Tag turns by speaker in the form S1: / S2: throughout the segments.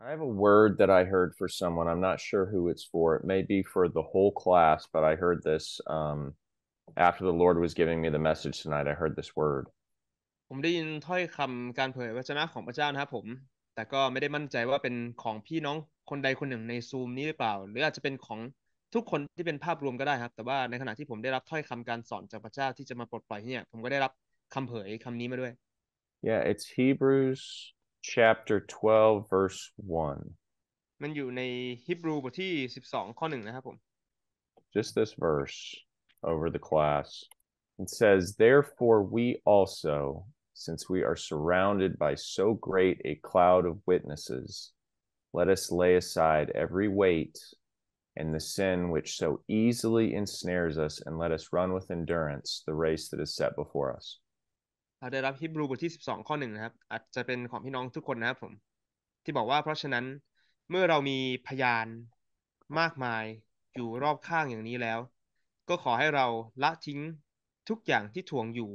S1: I have a word that I heard for someone. I'm not sure who it's for. It may be for the whole class, but I heard this um, after the Lord was giving me the message tonight. I heard this word.
S2: แต่ก็ไม่ได้มั่นใจว่าเป็นของพี่น้องคนใดคนหนึ่งในซูมนี้หรือเปล่าหรืออาจจะเป็นของทุกคนที่เป็นภาพรวมก็ได้ครับแต่ว่าในขณะที่ผมได้รับถ้อยคําการสอนจากพระเจ้าที่จะมาปลดปล่อยเนี่ยผมก็ได้รับคําเผยคํานี้มาด้วย
S1: Yeah it's Hebrews chapter 12 verse 1
S2: มันอยู่ในฮิบรูบทที่ 12 1นะครบผม
S1: Just this verse over the class it says therefore we also since we are surrounded by so great a cloud of witnesses let us lay aside every weight and the sin which so easily ensnares us, and let us run with endurance the race that is set before us.
S2: เราได้รับฮิบรูบทที่ 12 ข้อหนึ่งนะครับ อาจจะเป็นของพี่น้องทุกคนนะครับผมที่บอกว่าเพราะฉะนั้น เมื่อเรามีพยาน มากมายอยู่รอบข้างอย่างนี้แล้ว ก็ขอให้เราละทิ้งทุกอย่างที่ถ่วงอยู่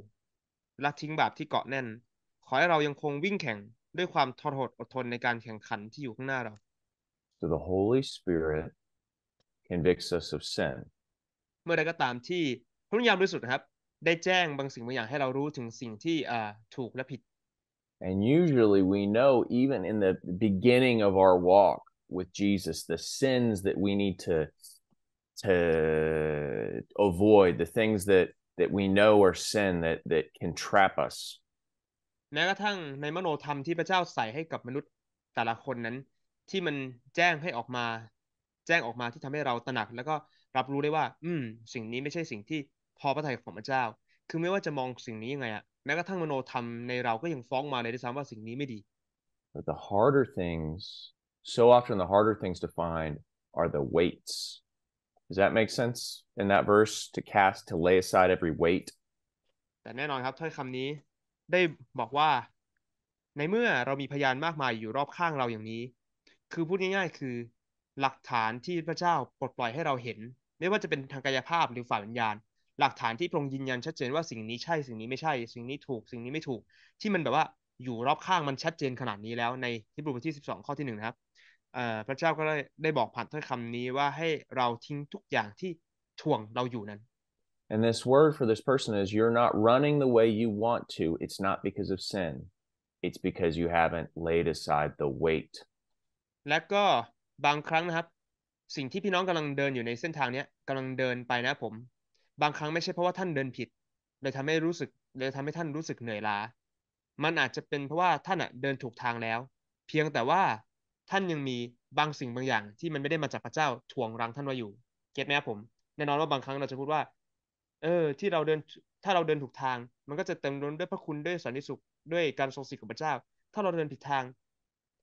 S2: ละทิ้งบาปที่เกาะแน่น ขอให้เรายังคงวิ่งแข่งด้วยความทรหดอดทนในการแข่งขันที่อยู่ข้างหน้าเรา
S1: So the Holy Spirit convicts us of sin
S2: เมื่อใดก็ตามที่พระวิญญาณบริสุทธิ์ครับได้แจ้งบางสิ่งบางอย่างให้เรารู้ถึงสิ่งที่ถูกและผิด
S1: And usually we know even in the beginning of our walk with Jesus the sins that we need to to avoid the things that that we know are sin that that can trap us
S2: แม้กระทั่งในมโนธรรมที่พระเจ้าใส่ให้กับมนุษย์แต่ละคนนั้น ที่มันแจ้งให้ออกมา แจ้งออกมาที่ทำให้เราตระหนัก แล้วก็รับรู้ได้ว่า อืม สิ่งนี้ไม่ใช่สิ่งที่พอพระทัยของพระเจ้า คือไม่ว่าจะมองสิ่งนี้ยังไงอะแม้กระทั่งมโนธรรมในเราก็ยังฟ้องมาเลยด้วยซ้ำว่าสิ่งนี้ไม่ดี
S1: But the harder things, so often the harder things to find are the weights. Does that make sense in that verse to cast to lay aside every weight?
S2: แต่แน่นอนครับถ้อยคำนี้ได้บอกว่า ในเมื่อเรามีพยานมากมายอยู่รอบข้างเราอย่างนี้ คือพูดง่ายๆ คือ หลักฐานที่พระเจ้าปลดปล่อยให้เราเห็น ไม่ว่าจะเป็นทางกายภาพหรือฝ่ายวิญญาณหลักฐานที่พรงยืนยันชัดเจนว่าสิ่งนี้ใช่ สิ่งนี้ไม่ใช่ สิ่งนี้ถูก สิ่งนี้ไม่ถูก ที่มันแบบว่าอยู่รอบข้างมันชัดเจนขนาดนี้แล้วในทิบรตบทที่12ข้อที่1นะครับพระเจ้าก็ได้ได้บอกผ่านถ้อยคำนี้ว่าให้เราทิ้งทุกอย่างที่ถ่วงเราอยู่นั้น
S1: And this word for this person is you're not running the way you want to. It's not because of sin. It's because you haven't laid aside the weight.
S2: และก็บางครั้งนะครับ สิ่งที่พี่น้องกำลังเดินอยู่ในเส้นทางนี้กำลังเดินไปนะผมบางครั้งไม่ใช่เพราะว่าท่านเดินผิดเลยทำให้รู้สึกเลยทำให้ท่านรู้สึกเหนื่อยล้ามันอาจจะเป็นเพราะว่าท่านอะเดินถูกทางแล้ว เพียงแต่ว่าท่านยังมีบางสิ่งบางอย่าง ที่มันไม่ได้มาจากพระเจ้าถ่วงรังท่านไว้อยู่เก็ตไหมครับผมแน่นอนว่าบางครั้งเราจะพูดว่า เออ ที่เราเดินถ้าเราเดินถูกทาง มันก็จะเต็มล้นด้วยพระคุณด้วยสันติสุขด้วยการทรงสิทธิของพระเจ้า ถ้าเราเดินผิดทาง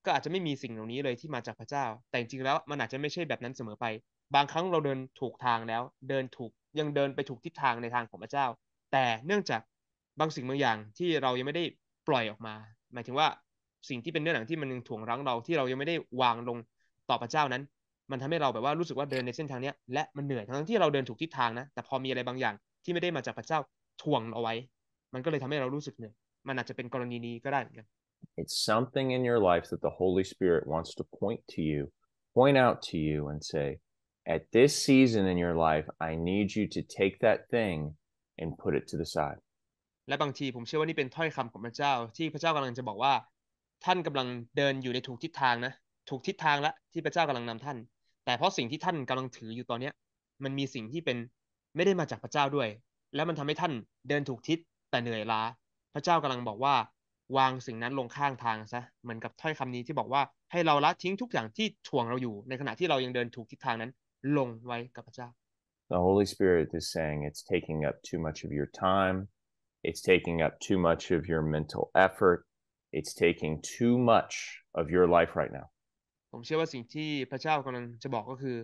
S2: ก็อาจจะไม่มีสิ่งเหล่านี้เลยที่มาจากพระเจ้า แต่จริงแล้วมันอาจจะไม่ใช่แบบนั้นเสมอไป บางครั้งเราเดินถูกทางแล้วเดินถูกยังเดินไปถูกทิศทางในทางของพระเจ้า แต่เนื่องจากบางสิ่งบางอย่างที่เรายังไม่ได้ปล่อยออกมา หมายถึงว่าสิ่งที่เป็นเนื้อหนังที่มันยังถ่วงรั้งเราที่เรายังไม่ได้วางลงต่อพระเจ้านั้น มันทำให้เราแบบว่ารู้สึกว่าเดินในเส้นทางนี้และมันเหนื่อย ทั้งที่เราเดินถูกทิศทางนะ แต่พอมีอะไรบางอย่างที่ไม่ได้มาจากพระเจ้าถ่วงเอาไว้ มันก็เลยทำให้เรารู้สึกเหนื่อย มันอาจจะเป็นกรณีนี้ก็ได้เหมือนกัน
S1: It's something in your life that the Holy Spirit wants to point to you, point out to you, and say, at this season in your life, I need you to take that thing and put it to the side.
S2: และบางทีผมเชื่อว่านี่เป็นถ้อยคำของพระเจ้าที่พระเจ้ากำลังจะบอกว่า ท่านกำลังเดินอยู่ในถูกทิศทางนะถูกทิศทางแล้วที่พระเจ้ากำลังนำท่านแต่เพราะสิ่งที่ท่านกำลังถืออยู่ตอนเนี้ยมันมีสิ่งที่เป็นไม่ได้มาจากพระเจ้าด้วย และมันทำให้ท่านเดินถูกทิศแต่เหนื่อยล้า พระเจ้ากำลังบอกว่า วางสิ่งนั้นลงข้างทางซะเหมือนกับถ้อยคำนี้ที่บอกว่าให้เราละทิ้งทุกอย่างที่ถ่วงเราอยู่ ในขณะที่เรายังเดินถูกทิศทางนั้นลงไว้กับพระเจ้า
S1: The Holy Spirit is saying it's taking up too much of your time. It's taking up too much of your mental effort. It's taking too much of your life right now.
S2: ผมเชื่อว่าสิ่งที่พระเจ้ากำลังจะบอกก็คือ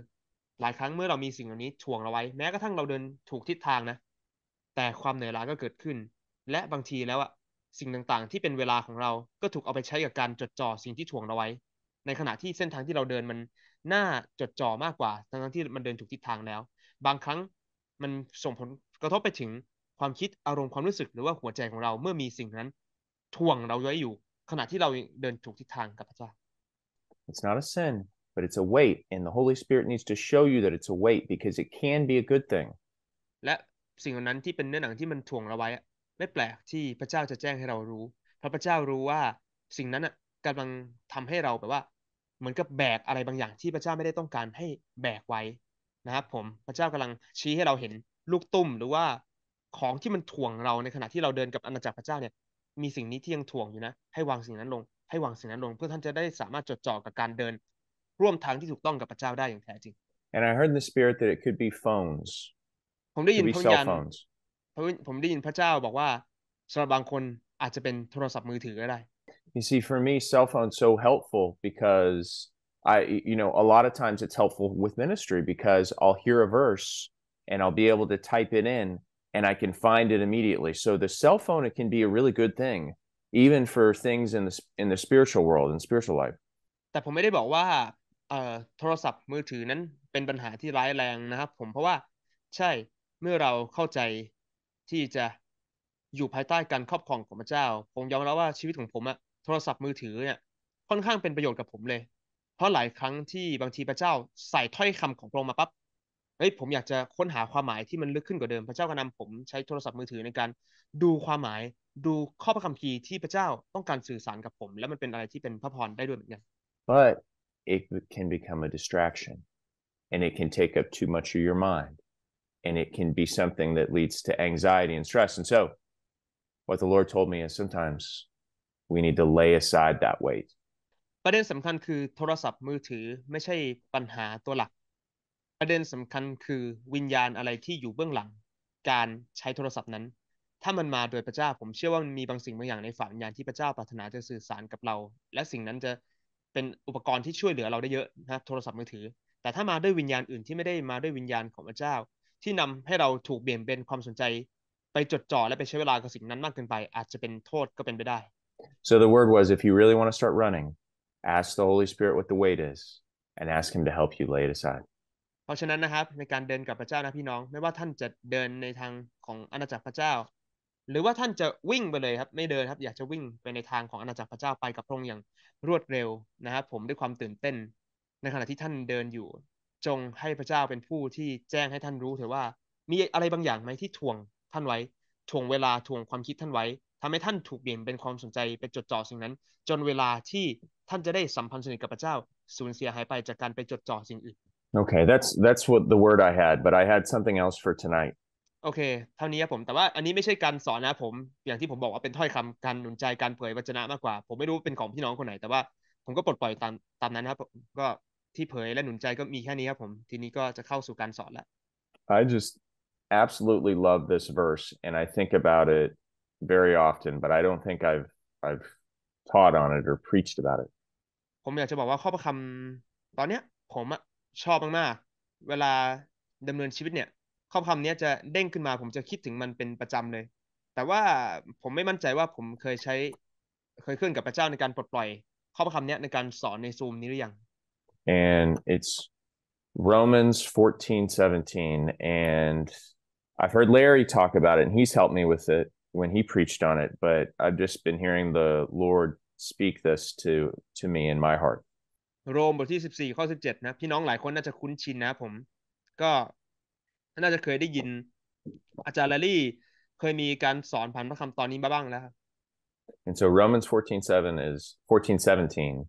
S2: หลายครั้งเมื่อเรามีสิ่งเหล่านี้ถ่วงเราไว้ แม้กระทั่งเราเดินถูกทิศทางนะ แต่ความเหนื่อยล้าก็เกิดขึ้น และบางทีแล้วอะสิ่งต่างๆที่เป็นเวลาของเราก็ถูกเอาไปใช้กับการจดจ่อสิ่งที่ถ่วงเราไว้ ในขณะที่เส้นทางที่เราเดินมันหน้าจดจ่อมากกว่า ทั้งที่มันเดินถูกทิศทางแล้ว บางครั้งมันส่งผลกระทบไปถึงความคิด อารมณ์ ความรู้สึก หรือว่าหัวใจของเรา เมื่อมีสิ่งนั้นท่วงเราไว้อยู่ ขณะที่เราเดินถูกทิศทางกับพระเจ้า
S1: It's not a sin but it's a weight and the Holy Spirit needs to show you that it's a weight because it can be a good thing
S2: และสิ่งนั้นที่เป็นเนื้อหนังที่มันท่วงเราไว้ไม่แปลกที่พระเจ้าจะแจ้งให้เรารู้ เพราะพระเจ้ารู้ว่าสิ่งนั้นกำลังทำให้เราแบบว่าเหมือนกับแบกอะไรบางอย่างที่พระเจ้าไม่ได้ต้องการให้แบกไว้นะครับผมพระเจ้ากำลังชี้ให้เราเห็นลูกตุ้มหรือว่าของที่มันถ่วงเราในขณะที่เราเดินกับอาณาจักรพระเจ้าเนี่ย มีสิ่งนี้ที่ยังถ่วงอยู่นะให้วางสิ่งนั้นลงให้วางสิ่งนั้นลง เพื่อท่านจะได้สามารถจดจ่อกับการเดิน ร่วมทางที่ถูกต้องกับพระเจ้าได้อย่างแท้จริง
S1: And I heard in the spirit that it could be phones
S2: ผมได้ยินพระยานผมได้ยินพระเจ้าบอกว่าสำหรับบางคนอาจจะเป็นโทรศัพท์มือถือก็ได้
S1: You see, for me, cell phone's so helpful because I, you know, a lot of times it's helpful with ministry because I'll hear a verse and I'll be able to type it in and I can find it immediately. So the cell phone, it can be a really good thing, even for things in the in the spiritual world and spiritual life. แต่
S2: ผมไม่ได้บอกว่าเอ่อโทรศัพท์มือถือนั้นเป็นปัญหาที่ร้ายแรงนะครับผมเพราะว่าใช่เมื่อเราเข้าใจที่จะอยู่ภายใต้การครอบครองของพระเจ้าผมยอมรับว่าชีวิตของผมอะโทรศัพท์มือถือเนี่ยค่อนข้างเป็นประโยชน์กับผมเลย เพราะหลายครั้งที่บางทีพระเจ้าใส่ถ้อยคำของพระองค์มาปั๊บเฮ้ยผมอยากจะค้นหาความหมายที่มันลึกขึ้นกว่าเดิมพระเจ้าก็นำผมใช้โทรศัพท์มือถือในการ ดูความหมายดูข้อพระคัมภีร์ที่พระเจ้าต้องการสื่อสารกับผม แล้วมันเป็นอะไรที่เป็นพระพรได้ด้วยเหมือนกัน
S1: but it can become a distraction and it can take up too much of your mind and it can be something that leads to anxiety and stress and so what the lord told me is sometimes we need to lay aside that weight
S2: ประเด็นสำคัญคือโทรศัพท์มือถือไม่ใช่ปัญหาตัวหลัก ประเด็นสำคัญคือวิญญาณอะไรที่อยู่เบื้องหลังการใช้โทรศัพท์นั้น ถ้ามันมาโดยพระเจ้าผมเชื่อว่ามันมีบางสิ่งบางอย่างในฝ่ายวิญญาณที่พระเจ้าปรารถนาจะสื่อสารกับเรา และสิ่งนั้นจะเป็นอุปกรณ์ที่ช่วยเหลือเราได้เยอะนะโทรศัพท์มือถือ แต่ถ้ามาด้วยวิญญาณอื่นที่ไม่ได้มาด้วยวิญญาณของพระเจ้า ที่นำให้เราถูกเบี่ยงเบนความสนใจไปจดจ่อและไปใช้เวลากับสิ่งนั้นมากเกินไป อาจจะเป็นโทษก็เป็นไปได้
S1: So the word was if you really want to start running, ask the Holy Spirit what the weight is and ask him to help you lay it aside.
S2: เพราะฉะนั้นนะครับในการเดินกับพระเจ้านะพี่น้อง ไม่ว่าท่านจะเดินในทางของอาณาจักรพระเจ้า หรือว่าท่านจะวิ่งไปเลยครับไม่เดินครับอยากจะวิ่งไปในทางของอาณาจักรพระเจ้าไปกับพระองค์อย่างรวดเร็วนะครับผมด้วยความตื่นเต้น ในขณะที่ท่านเดินอยู่ จงให้พระเจ้าเป็นผู้ที่แจ้งให้ท่านรู้เถอะว่า มีอะไรบางอย่างไหมที่ทวงท่านไว้ทวงเวลาทวงความคิดท่านไว้ทำให้ท่านถูกเบี่ยงเป็นความสนใจไปจดจ่อสิ่งนั้น จนเวลาที่ท่านจะได้สัมพันธ์สนิทกับพระเจ้าสูญเสียหายไปจากการไปจดจ่อสิ่งอื่น
S1: Okay that's that's what the word I had but I had something else for tonight
S2: โอเคเท่านี้ครับผมแต่ว่า อันนี้ไม่ใช่การสอนนะผม อย่างที่ผมบอกว่าเป็นถ้อยคำการหนุนใจการเผยวจนะมากกว่า ผมไม่รู้เป็นของพี่น้องคนไหน แต่ว่าผมก็ปลดปล่อยตามตามนั้นครับก็ที่เผยและหนุนใจก็มีแค่นี้ครับผม ทีนี้ก็จะเข้าสู่การสอนละ
S1: I just absolutely love this verse and I think about it very often, but I don't think I've I've taught on it or preached about it.
S2: ผมอยากจะบอกว่าข้อประคำตอนเนี้ยผมอะชอบมากๆเวลาดำเนินชีวิตเนี่ย ข้อประคำนี้จะเด้งขึ้นมาผมจะคิดถึงมันเป็นประจำเลย แต่ว่าผมไม่มั่นใจว่าผมเคยใช้เคยขึ้นกับพระเจ้าในการปลดปล่อย ข้อประคำนี้ในการสอนในซูมนี้หรือยัง
S1: and it's Romans 14 17 and I've heard Larry talk about it and he's helped me with it when he preached on it, but I've just been hearing the Lord speak this to to me in my heart. And so Romans 14:7 is 14:17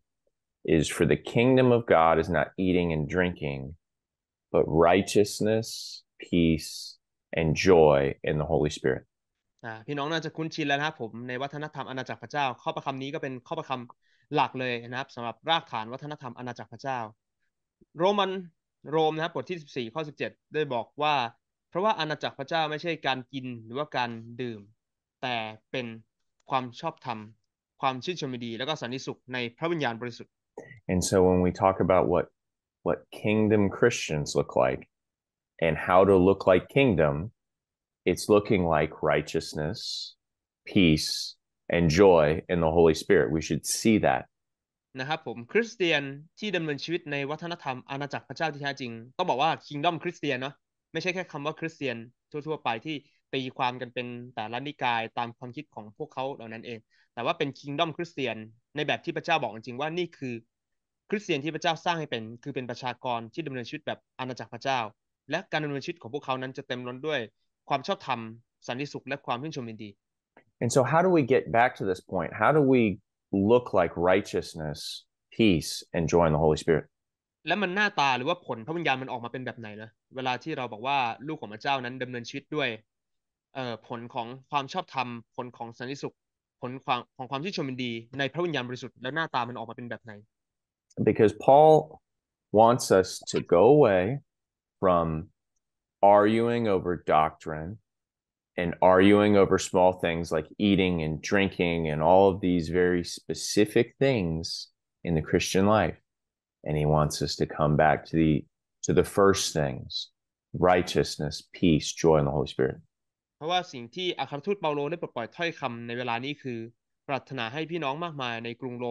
S1: is for the kingdom of God is not eating and drinking but righteousness, peace and joy in the Holy Spirit.
S2: พี่น้องน่าจะคุ้นชินแล้วนะครับผมในวัฒนธรรมอาณาจักรพระเจ้าข้อประคำนี้ก็เป็นข้อประคำหลักเลยนะครับสำหรับรากฐานวัฒนธรรมอาณาจักรพระเจ้า โรมันโรมนะครับบทที่14ข้อ17ได้บอกว่า เพราะว่าอาณาจักรพระเจ้าไม่ใช่การกินหรือว่าการดื่ม แต่เป็นความชอบธรรม ความชื่นชมยินดี แล้วก็สันติสุขในพระวิญญาณบริสุทธิ์
S1: And so when we talk about what what kingdom Christians look like and how to look like kingdom it's looking like righteousness, peace, and joy in the Holy Spirit. We should see that.
S2: นะครับผมคริสเตียนที่ดำเนินชีวิตในวัฒนธรรมอาณาจักรพระเจ้าที่แท้จริงต้องบอกว่า Kingdom คริสเตียนเนาะไม่ใช่แค่คำว่า คริสเตียน ทั่วๆไปที่ตีความกันเป็นแต่ละนิกายตามความคิดของพวกเขาเหล่านั้นเอง แต่ว่าเป็น Kingdom คริสเตียนในแบบที่พระเจ้าบอกจริงๆว่านี่คือ คริสเตียนที่พระเจ้าสร้างให้เป็น คือเป็นประชากรที่ดำเนินชีวิตแบบอาณาจักรพระเจ้า และการดำเนินชีวิตของพวกเขานั้นจะเต็มล้นด้วยความชอบธรรมสันติสุขและความชื่นชมยินดี
S1: and so how do we get back to this point how do we look like righteousness peace and joy in the Holy Spirit
S2: และมันหน้าตาหรือว่าผลพระวิญญาณมันออกมาเป็นแบบไหนนะเวลาที่เราบอกว่าลูกของพระเจ้านั้น ดำเนินชีวิตด้วยเอ่อผลของความชอบธรรม ผลของสันติสุข ผลความของความชื่นชมยินดี ในพระวิญญาณบริสุทธิ์แล้วหน้าตามันออกมาเป็นแบบไหน
S1: because Paul wants us to go away from arguing over doctrine and arguing over small things like eating and drinking and all of these very specific things in the Christian life. And he wants us to come back to the to the first things righteousness, peace, joy in the Holy Spirit.
S2: เพราะว่าสิ่งที่อัครทูตเปาโลได้ปลดปล่อยถ้อยคําในเวลานี้คือปรารถนาให้พี่น้องมากมายในกรุงโ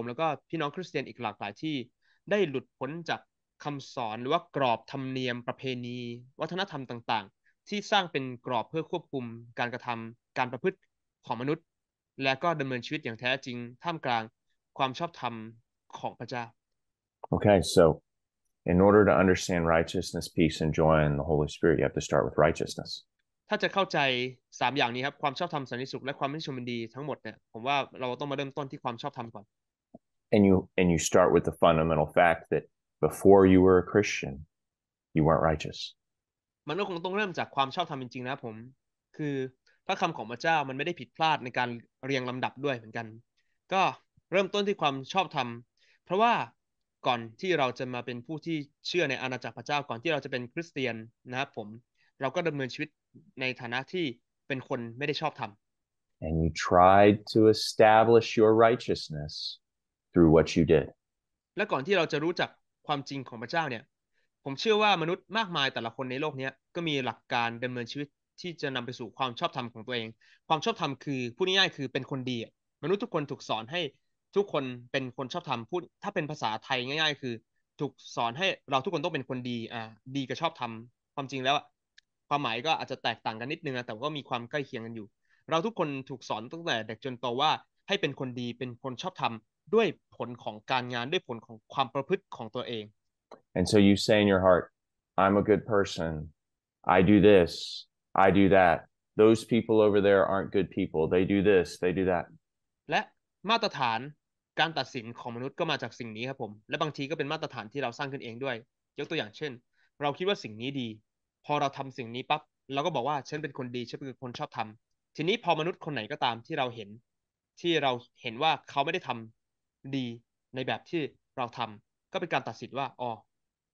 S2: รมคำสอนหรือว่ากรอบธรรมเนียมประเพณี วัฒนธรรมต่าง ๆ ที่สร้างเป็นกรอบเพื่อควบคุมการกระทำการประพฤติของมนุษย์ และก็ดำเนินชีวิตอย่างแท้จริง ท่ามกลางความชอบธรรมของพระเจ้า
S1: Okay so in order to understand righteousness peace and joy i n the Holy Spirit you have to start with righteousness
S2: ถ้าจะเข้าใจสามอย่างนี้ครับความชอบธรรมสันติสุข และความมิชมดีทั้งหมดเนี่ยผมว่าเราต้องมาเริ่มต้นที่ความชอบธรรมก่อน
S1: and you and you start with the fundamental fact that before you were a Christian you weren't righteous
S2: มันก็คงต้องเริ่มจากความชอบธรรมจริง ๆ นะผม คือพระคำของพระเจ้ามันไม่ได้ผิดพลาดในการเรียงลำดับด้วยเหมือนกัน ก็เริ่มต้นที่ความชอบธรรมเพราะว่าก่อนที่เราจะมาเป็นผู้ที่เชื่อในอาณาจักรพระเจ้า ก่อนที่เราจะเป็นคริสเตียนนะครับผมเราก็ดำเนินชีวิตในฐานะที่เป็นคนไม่ได้ชอบธรรม
S1: and you tried to establish your righteousness through what you did
S2: และก่อนที่เราจะรู้จักความจริงของพระเจ้าเนี่ย ผมเชื่อว่ามนุษย์มากมายแต่ละคนในโลกนี้ก็มีหลักการดำเนินชีวิตที่จะนำไปสู่ความชอบธรรมของตัวเอง ความชอบธรรมคือพูดง่ายๆ คือเป็นคนดีมนุษย์ทุกคนถูกสอนให้ทุกคนเป็นคนชอบธรรมพูดถ้าเป็นภาษาไทยง่าย ๆ คือ ถูกสอนให้เราทุกคนต้องเป็นคนดีอ่าดีกับชอบธรรมความจริงแล้วความหมายก็อาจจะแตกต่างกันนิดนึงนะแต่ก็มีความใกล้เคียงกันอยู่ เราทุกคนถูกสอนตั้งแต่เด็กจนโตว่าให้เป็นคนดีเป็นคนชอบธรรมด้วยผลของการงานด้วยผลของความประพฤติของตัวเอง
S1: and so you say in your heart I'm a good person I do this I do that those people over there aren't good people they do this they do that
S2: และมาตรฐานการตัดสินของมนุษย์ก็มาจากสิ่งนี้ครับผม และบางทีก็เป็นมาตรฐานที่เราสร้างขึ้นเองด้วย ยกตัวอย่างเช่น เราคิดว่าสิ่งนี้ดี พอเราทำสิ่งนี้ปั๊บ เราก็บอกว่า ฉันเป็นคนดี ฉันเป็นคนชอบทำทีนี้พอมนุษย์คนไหนก็ตามที่เราเห็น ที่เราเห็นว่าเขาไม่ได้ทำดีในแบบที่เราทำก็เป็นการตัดสินว่าอ๋อ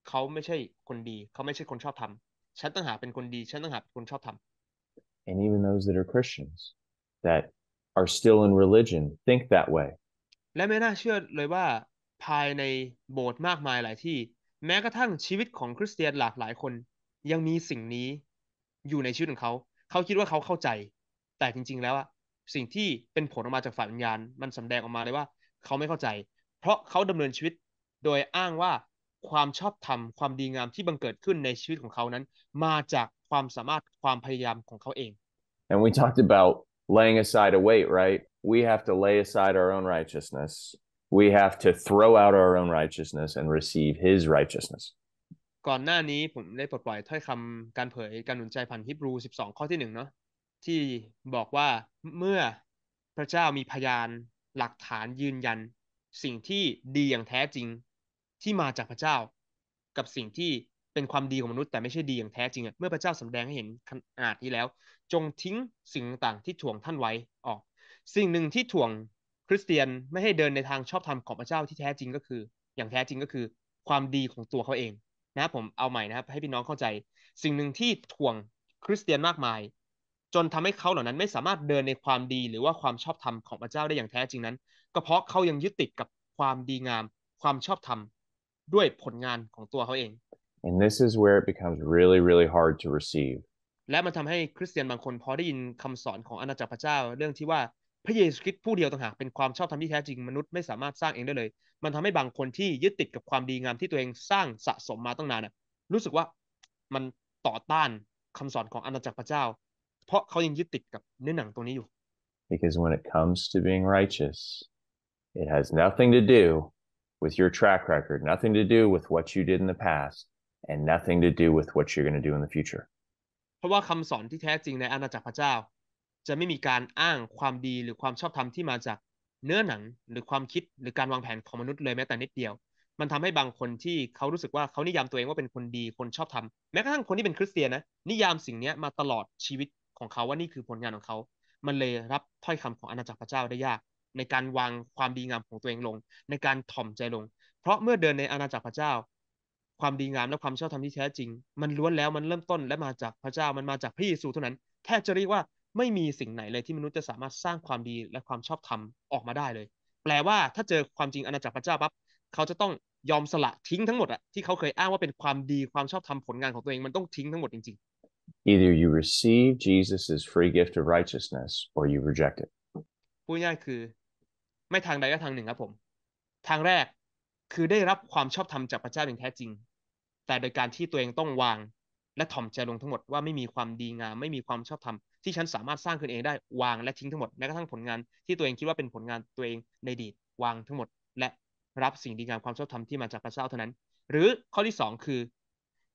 S2: เขาไม่ใช่คนดีเขาไม่ใช่คนชอบทำ ฉันต้องหาเป็นคนดี ฉันต้องหาเป็นคนชอบท
S1: ำ and even those that are Christians that are still in religion think that way
S2: และไม่น่าเชื่อเลยว่าภายในโบสถ์มากมายหลายที่ แม้กระทั่งชีวิตของคริสเตียนหลากหลายคนยังมีสิ่งนี้อยู่ในชีวิตของเขาเขาคิดว่าเขาเข้าใจแต่จริง ๆแล้วอะสิ่งที่เป็นผลออกมาจากฝ่ายวิญญาณมันสำแดงออกมาเลยว่าเขาไม่เข้าใจ เพราะเขาดำเนินชีวิตโดยอ้างว่าความชอบธรรมความดีงามที่บังเกิดขึ้นในชีวิตของเขานั้น มาจากความสามารถความพยายามของเขาเอง
S1: and we talked about laying aside a weight right we have to lay aside our own righteousness we have to throw out our own righteousness and receive his righteousness
S2: ก่อนหน้านี้ผมได้ปลดปล่อยถ้อยคำการเผยการหนุนใจผ่านฮิบรู 12 ข้อที่หนึ่งเนาะที่บอกว่าเมื่อพระเจ้ามีพยานหลักฐานยืนยันสิ่งที่ดีอย่างแท้จริงที่มาจากพระเจ้า กับสิ่งที่เป็นความดีของมนุษย์แต่ไม่ใช่ดีอย่างแท้จริงเมื่อพระเจ้าสำแดงให้เห็นขนาดนี้แล้วจงทิ้งสิ่งต่างๆที่ถ่วงท่านไว้ออก สิ่งหนึ่งที่ถ่วงคริสเตียนไม่ให้เดินในทางชอบธรรมของพระเจ้าที่แท้จริงก็คือ อย่างแท้จริงก็คือความดีของตัวเขาเองนะผมเอาใหม่นะครับให้พี่น้องเข้าใจ สิ่งหนึ่งที่ถ่วงคริสเตียนมากมายจนทำให้เขาเหล่านั้นไม่สามารถเดินในความดีหรือว่าความชอบธรรมของพระเจ้าได้อย่างแท้จริงนั้น ก็เพราะเขายังยึดติดกับความดีงาม ความชอบธรรมด้วยผลงานของตัวเขาเอง
S1: and this is where it becomes really really hard to receive
S2: และมันทำให้คริสเตียนบางคนพอได้ยินคำสอนของอาณาจักรพระเจ้า เรื่องที่ว่าพระเยซูคริสต์ผู้เดียวต่างหากเป็นความชอบธรรมที่แท้จริงมนุษย์ไม่สามารถสร้างเองได้เลย มันทำให้บางคนที่ยึดติดกับความดีงามที่ตัวเองสร้างสะสมมาตั้งนานนะรู้สึกว่ามันต่อต้านคำสอนของอาณาจักรพระเจ้าเพราะเขายังยึดติดกับเนื้อหนังตรงนี้อยู่
S1: because when it comes to being righteous it has nothing to do with your track record nothing to do with what you did in the past and nothing to do with what you're going to do in the future
S2: เพราะว่าคำสอนที่แท้จริงในอาณาจักรพระเจ้า จะไม่มีการอ้างความดีหรือความชอบธรรมที่มาจากเนื้อหนังหรือความคิดหรือการวางแผนของมนุษย์เลยแม้แต่นิดเดียว มันทำให้บางคนที่เขารู้สึกว่าเขานิยามตัวเองว่าเป็นคนดีคนชอบธรรมแม้กระทั่งคนที่เป็นคริสเตียนนะนิยามสิ่งนี้มาตลอดชีวิตของเขาว่านี่คือผลงานของเขา มันเลยรับถ้อยคำของอาณาจักรพระเจ้าได้ยาก ในการวางความดีงามของตัวเองลง ในการถ่อมใจลง เพราะเมื่อเดินในอาณาจักรพระเจ้า ความดีงาม และความชอบธรรมที่แท้จริง มันล้วนแล้วมันเริ่มต้นและมาจากพระเจ้ามันมาจากพระเยซูเท่านั้นแทบจะเรียกว่าไม่มีสิ่งไหนเลยที่มนุษย์จะสามารถสร้างความดีและความชอบธรรมออกมาได้เลย แปลว่าถ้าเจอความจริงอาณาจักรพระเจ้าปั๊บเขาจะต้องยอมสละทิ้งทั้งหมดอะที่เขาเคยอ้างว่าเป็นความดีความชอบธรรมผลงานของตัวเองมันต้องทิ้งทั้งหมดจริงๆ
S1: either you receive j e s u s free gift of righteousness or you reject it
S2: พูดง่ายคือ ไม่ทางใดก็ทางหนึ่งครับผม ทางแรกคือได้รับความชอบธรรมจากพระเจ้าอย่างแท้จริง แต่โดยการที่ตัวเองต้องวาง และถ่อมใจลงทั้งหมดว่าไม่มีความดีงามไม่มีความชอบธรรมที่ฉันสามารถสร้างขึ้นเองได้วางและทิ้งทั้งหมดแม้กระทั่งผลงานที่ตัวเองคิดว่าเป็นผลงานตัวเองในดีดวางทั้งหมด และรับสิ่งดีงามความชอบธรรมที่มาจากพระเจ้าเท่านั้น หรือข้อที่2คือ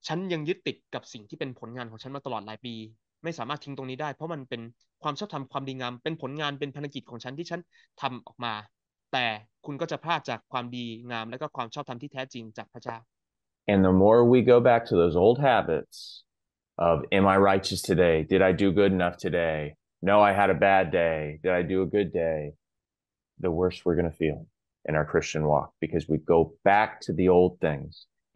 S2: ฉันยังยึดติดกับสิ่งที่เป็นผลงานของฉันมาตลอดหลายปีไม่สามารถทิ้งตรงนี้ได้ เพราะมันเป็นความชอบธรรมความดีงามเป็นผลงานเป็นภารกิจของฉันที่ฉันทำออกมา แต่คุณก็จะพลาดจากความดีงาม และก็ความชอบธรรมที่แท้จริงจากพระเจ้า
S1: and the more we go back to those old habits of am I righteous today did I do good enough today no I had a bad day did I do a good day the worse we're going to feel in our Christian walk because we go back to the old things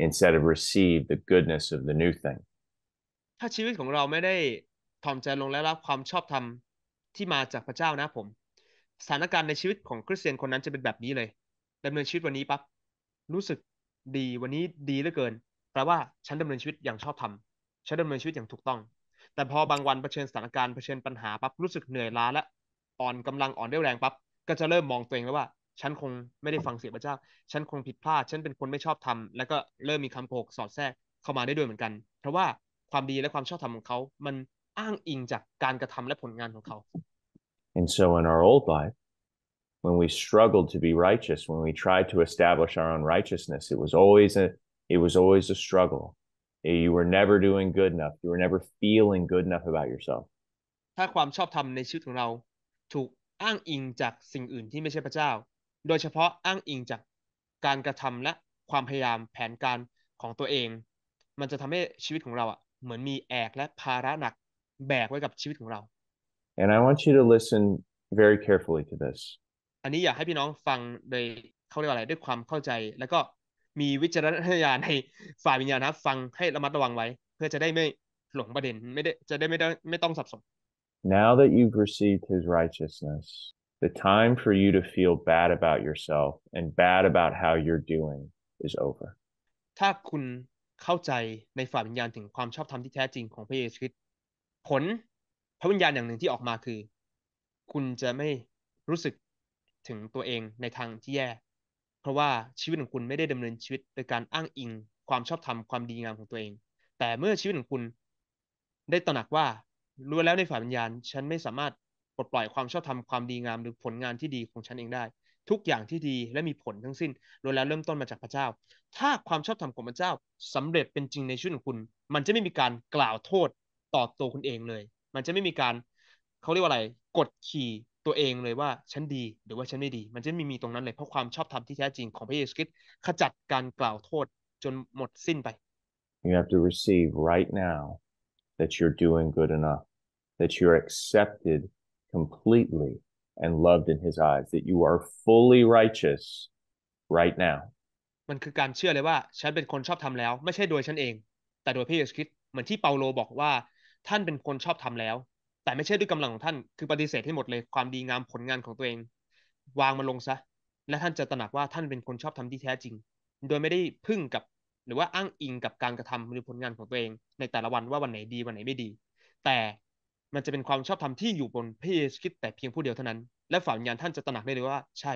S1: instead of receive the goodness of the new thing
S2: ถ้าชีวิตของเราไม่ได้ถ่อมใจลงและรับความชอบธรรมที่มาจากพระเจ้านะผม สถานการณ์ในชีวิตของคริสเตียนคนนั้นจะเป็นแบบนี้เลยดำเนินชีวิตวันนี้ปั๊บรู้สึกดีวันนี้ดีเหลือเกินแปลว่าฉันดำเนินชีวิตอย่างชอบธรรมฉันดำเนินชีวิตอย่างถูกต้อง แต่พอบางวันเผชิญสถานการณ์เผชิญปัญหาปั๊บรู้สึกเหนื่อยล้าและอ่อนกำลังอ่อนเรี่ยวแรงปั๊บก็จะเริ่มมองตัวเองแล้วว่าฉันคงไม่ได้ฟังเสียงพระเจ้า ฉันคงผิดพลาด ฉันเป็นคนไม่ชอบทำแล้วก็เริ่มมีคำโกหกสอดแทรกเข้ามาได้ด้วยเหมือนกัน เพราะว่าความดีและความชอบธรรมของเขามันอ้างอิงจากการกระทำและผลงานของเขา
S1: And so in our old life when we struggled to be righteous when we tried to establish our own righteousness it was always a it was always a struggle you were never doing good enough you were never feeling good enough about yourself
S2: ถ้าความชอบธรรมในชีวิตของเรา ถูกอ้างอิงจากสิ่งอื่นที่ไม่ใช่พระเจ้าโดยเฉพาะอ้างอิงจากการกระทำและความพยายามแผนการของตัวเอง มันจะทำให้ชีวิตของเราอ่ะเหมือนมีแอกและภาระหนักแบกไว้กับชีวิตของเรา
S1: and I want you to listen very carefully to this
S2: อันนี้อยากให้พี่น้องฟังโดยเขาเรียกว่าอะไร ด้วยความเข้าใจแล้วก็มีวิจารณญาณในฝ่ายวิญญาณนะฟังให้ระมัดระวังไว้ เพื่อจะได้ไม่หลงประเด็นไม่ได้จะได้ไม่ได้ไม่ต้องสับสน
S1: Now that you've received his righteousness The time for you to feel bad about yourself and bad about how you're doing is over.
S2: ถ้าคุณเข้าใจในฝ่ายวิญญาณถึงความชอบธรรมที่แท้จริงของพระเยซูคริสต์ผลพระวิญญาณอย่างหนึ่งที่ออกมาคือ คุณจะไม่รู้สึกถึงตัวเองในทางที่แย่เพราะว่าชีวิตของคุณไม่ได้ดำเนินชีวิตโดยการอ้างอิงความชอบธรรมความดีงามของตัวเอง แต่เมื่อชีวิตของคุณ ได้ตระหนักว่ารู้แล้วในฝ่ายวิญญาณฉันไม่สามารถปลดปล่อยความชอบธรรมความดีงามหรือผลงานที่ดีของฉันเองได้ ทุกอย่างที่ดีและมีผลทั้งสิ้นล้วนแล้วเริ่มต้นมาจากพระเจ้า ถ้าความชอบธรรมของพระเจ้าสำเร็จเป็นจริงในชีวิตของคุณ มันจะไม่มีการกล่าวโทษต่อตัวคุณเองเลย มันจะไม่มีการเขาเรียกว่าอะไรกดขี่ตัวเองเลยว่าฉันดีหรือว่าฉันไม่ดี มันจะไม่มีตรงนั้นเลยเพราะความชอบธรรมที่แท้จริงของพระเยซูคริสต์ขจัดการกล่าวโทษจนหมดสิ้นไป
S1: You have to receive right now that you're doing good enough that you're accepted completely and loved in his eyes that you are fully righteous right now
S2: มันคือการเชื่อเลยว่าฉันเป็นคนชอบทำแล้ว ไม่ใช่โดยฉันเอง แต่โดยพระเยซูคริสต์เหมือนที่เปาโลบอกว่าท่านเป็นคนชอบทำแล้ว แต่ไม่ใช่ด้วยกำลังของท่าน คือปฏิเสธให้หมดเลยความดีงามผลงานของตัวเอง วางมันลงซะและท่านจะตระหนักว่าท่านเป็นคนชอบทำที่แท้จริง โดยไม่ได้พึ่งกับหรือว่าอ้างอิงกับการกระทำหรือผลงานของตัวเอง ในแต่ละวันว่าวันไหนดีวันไหนไม่ดี แต่มันจะเป็นความชอบธรรมที่อยู่บนพระเยซูคริสต์แต่เพียงผู้เดียวเท่านั้น และฝ่ายวิญญาณท่านจะตระหนักได้เลยว่าใช่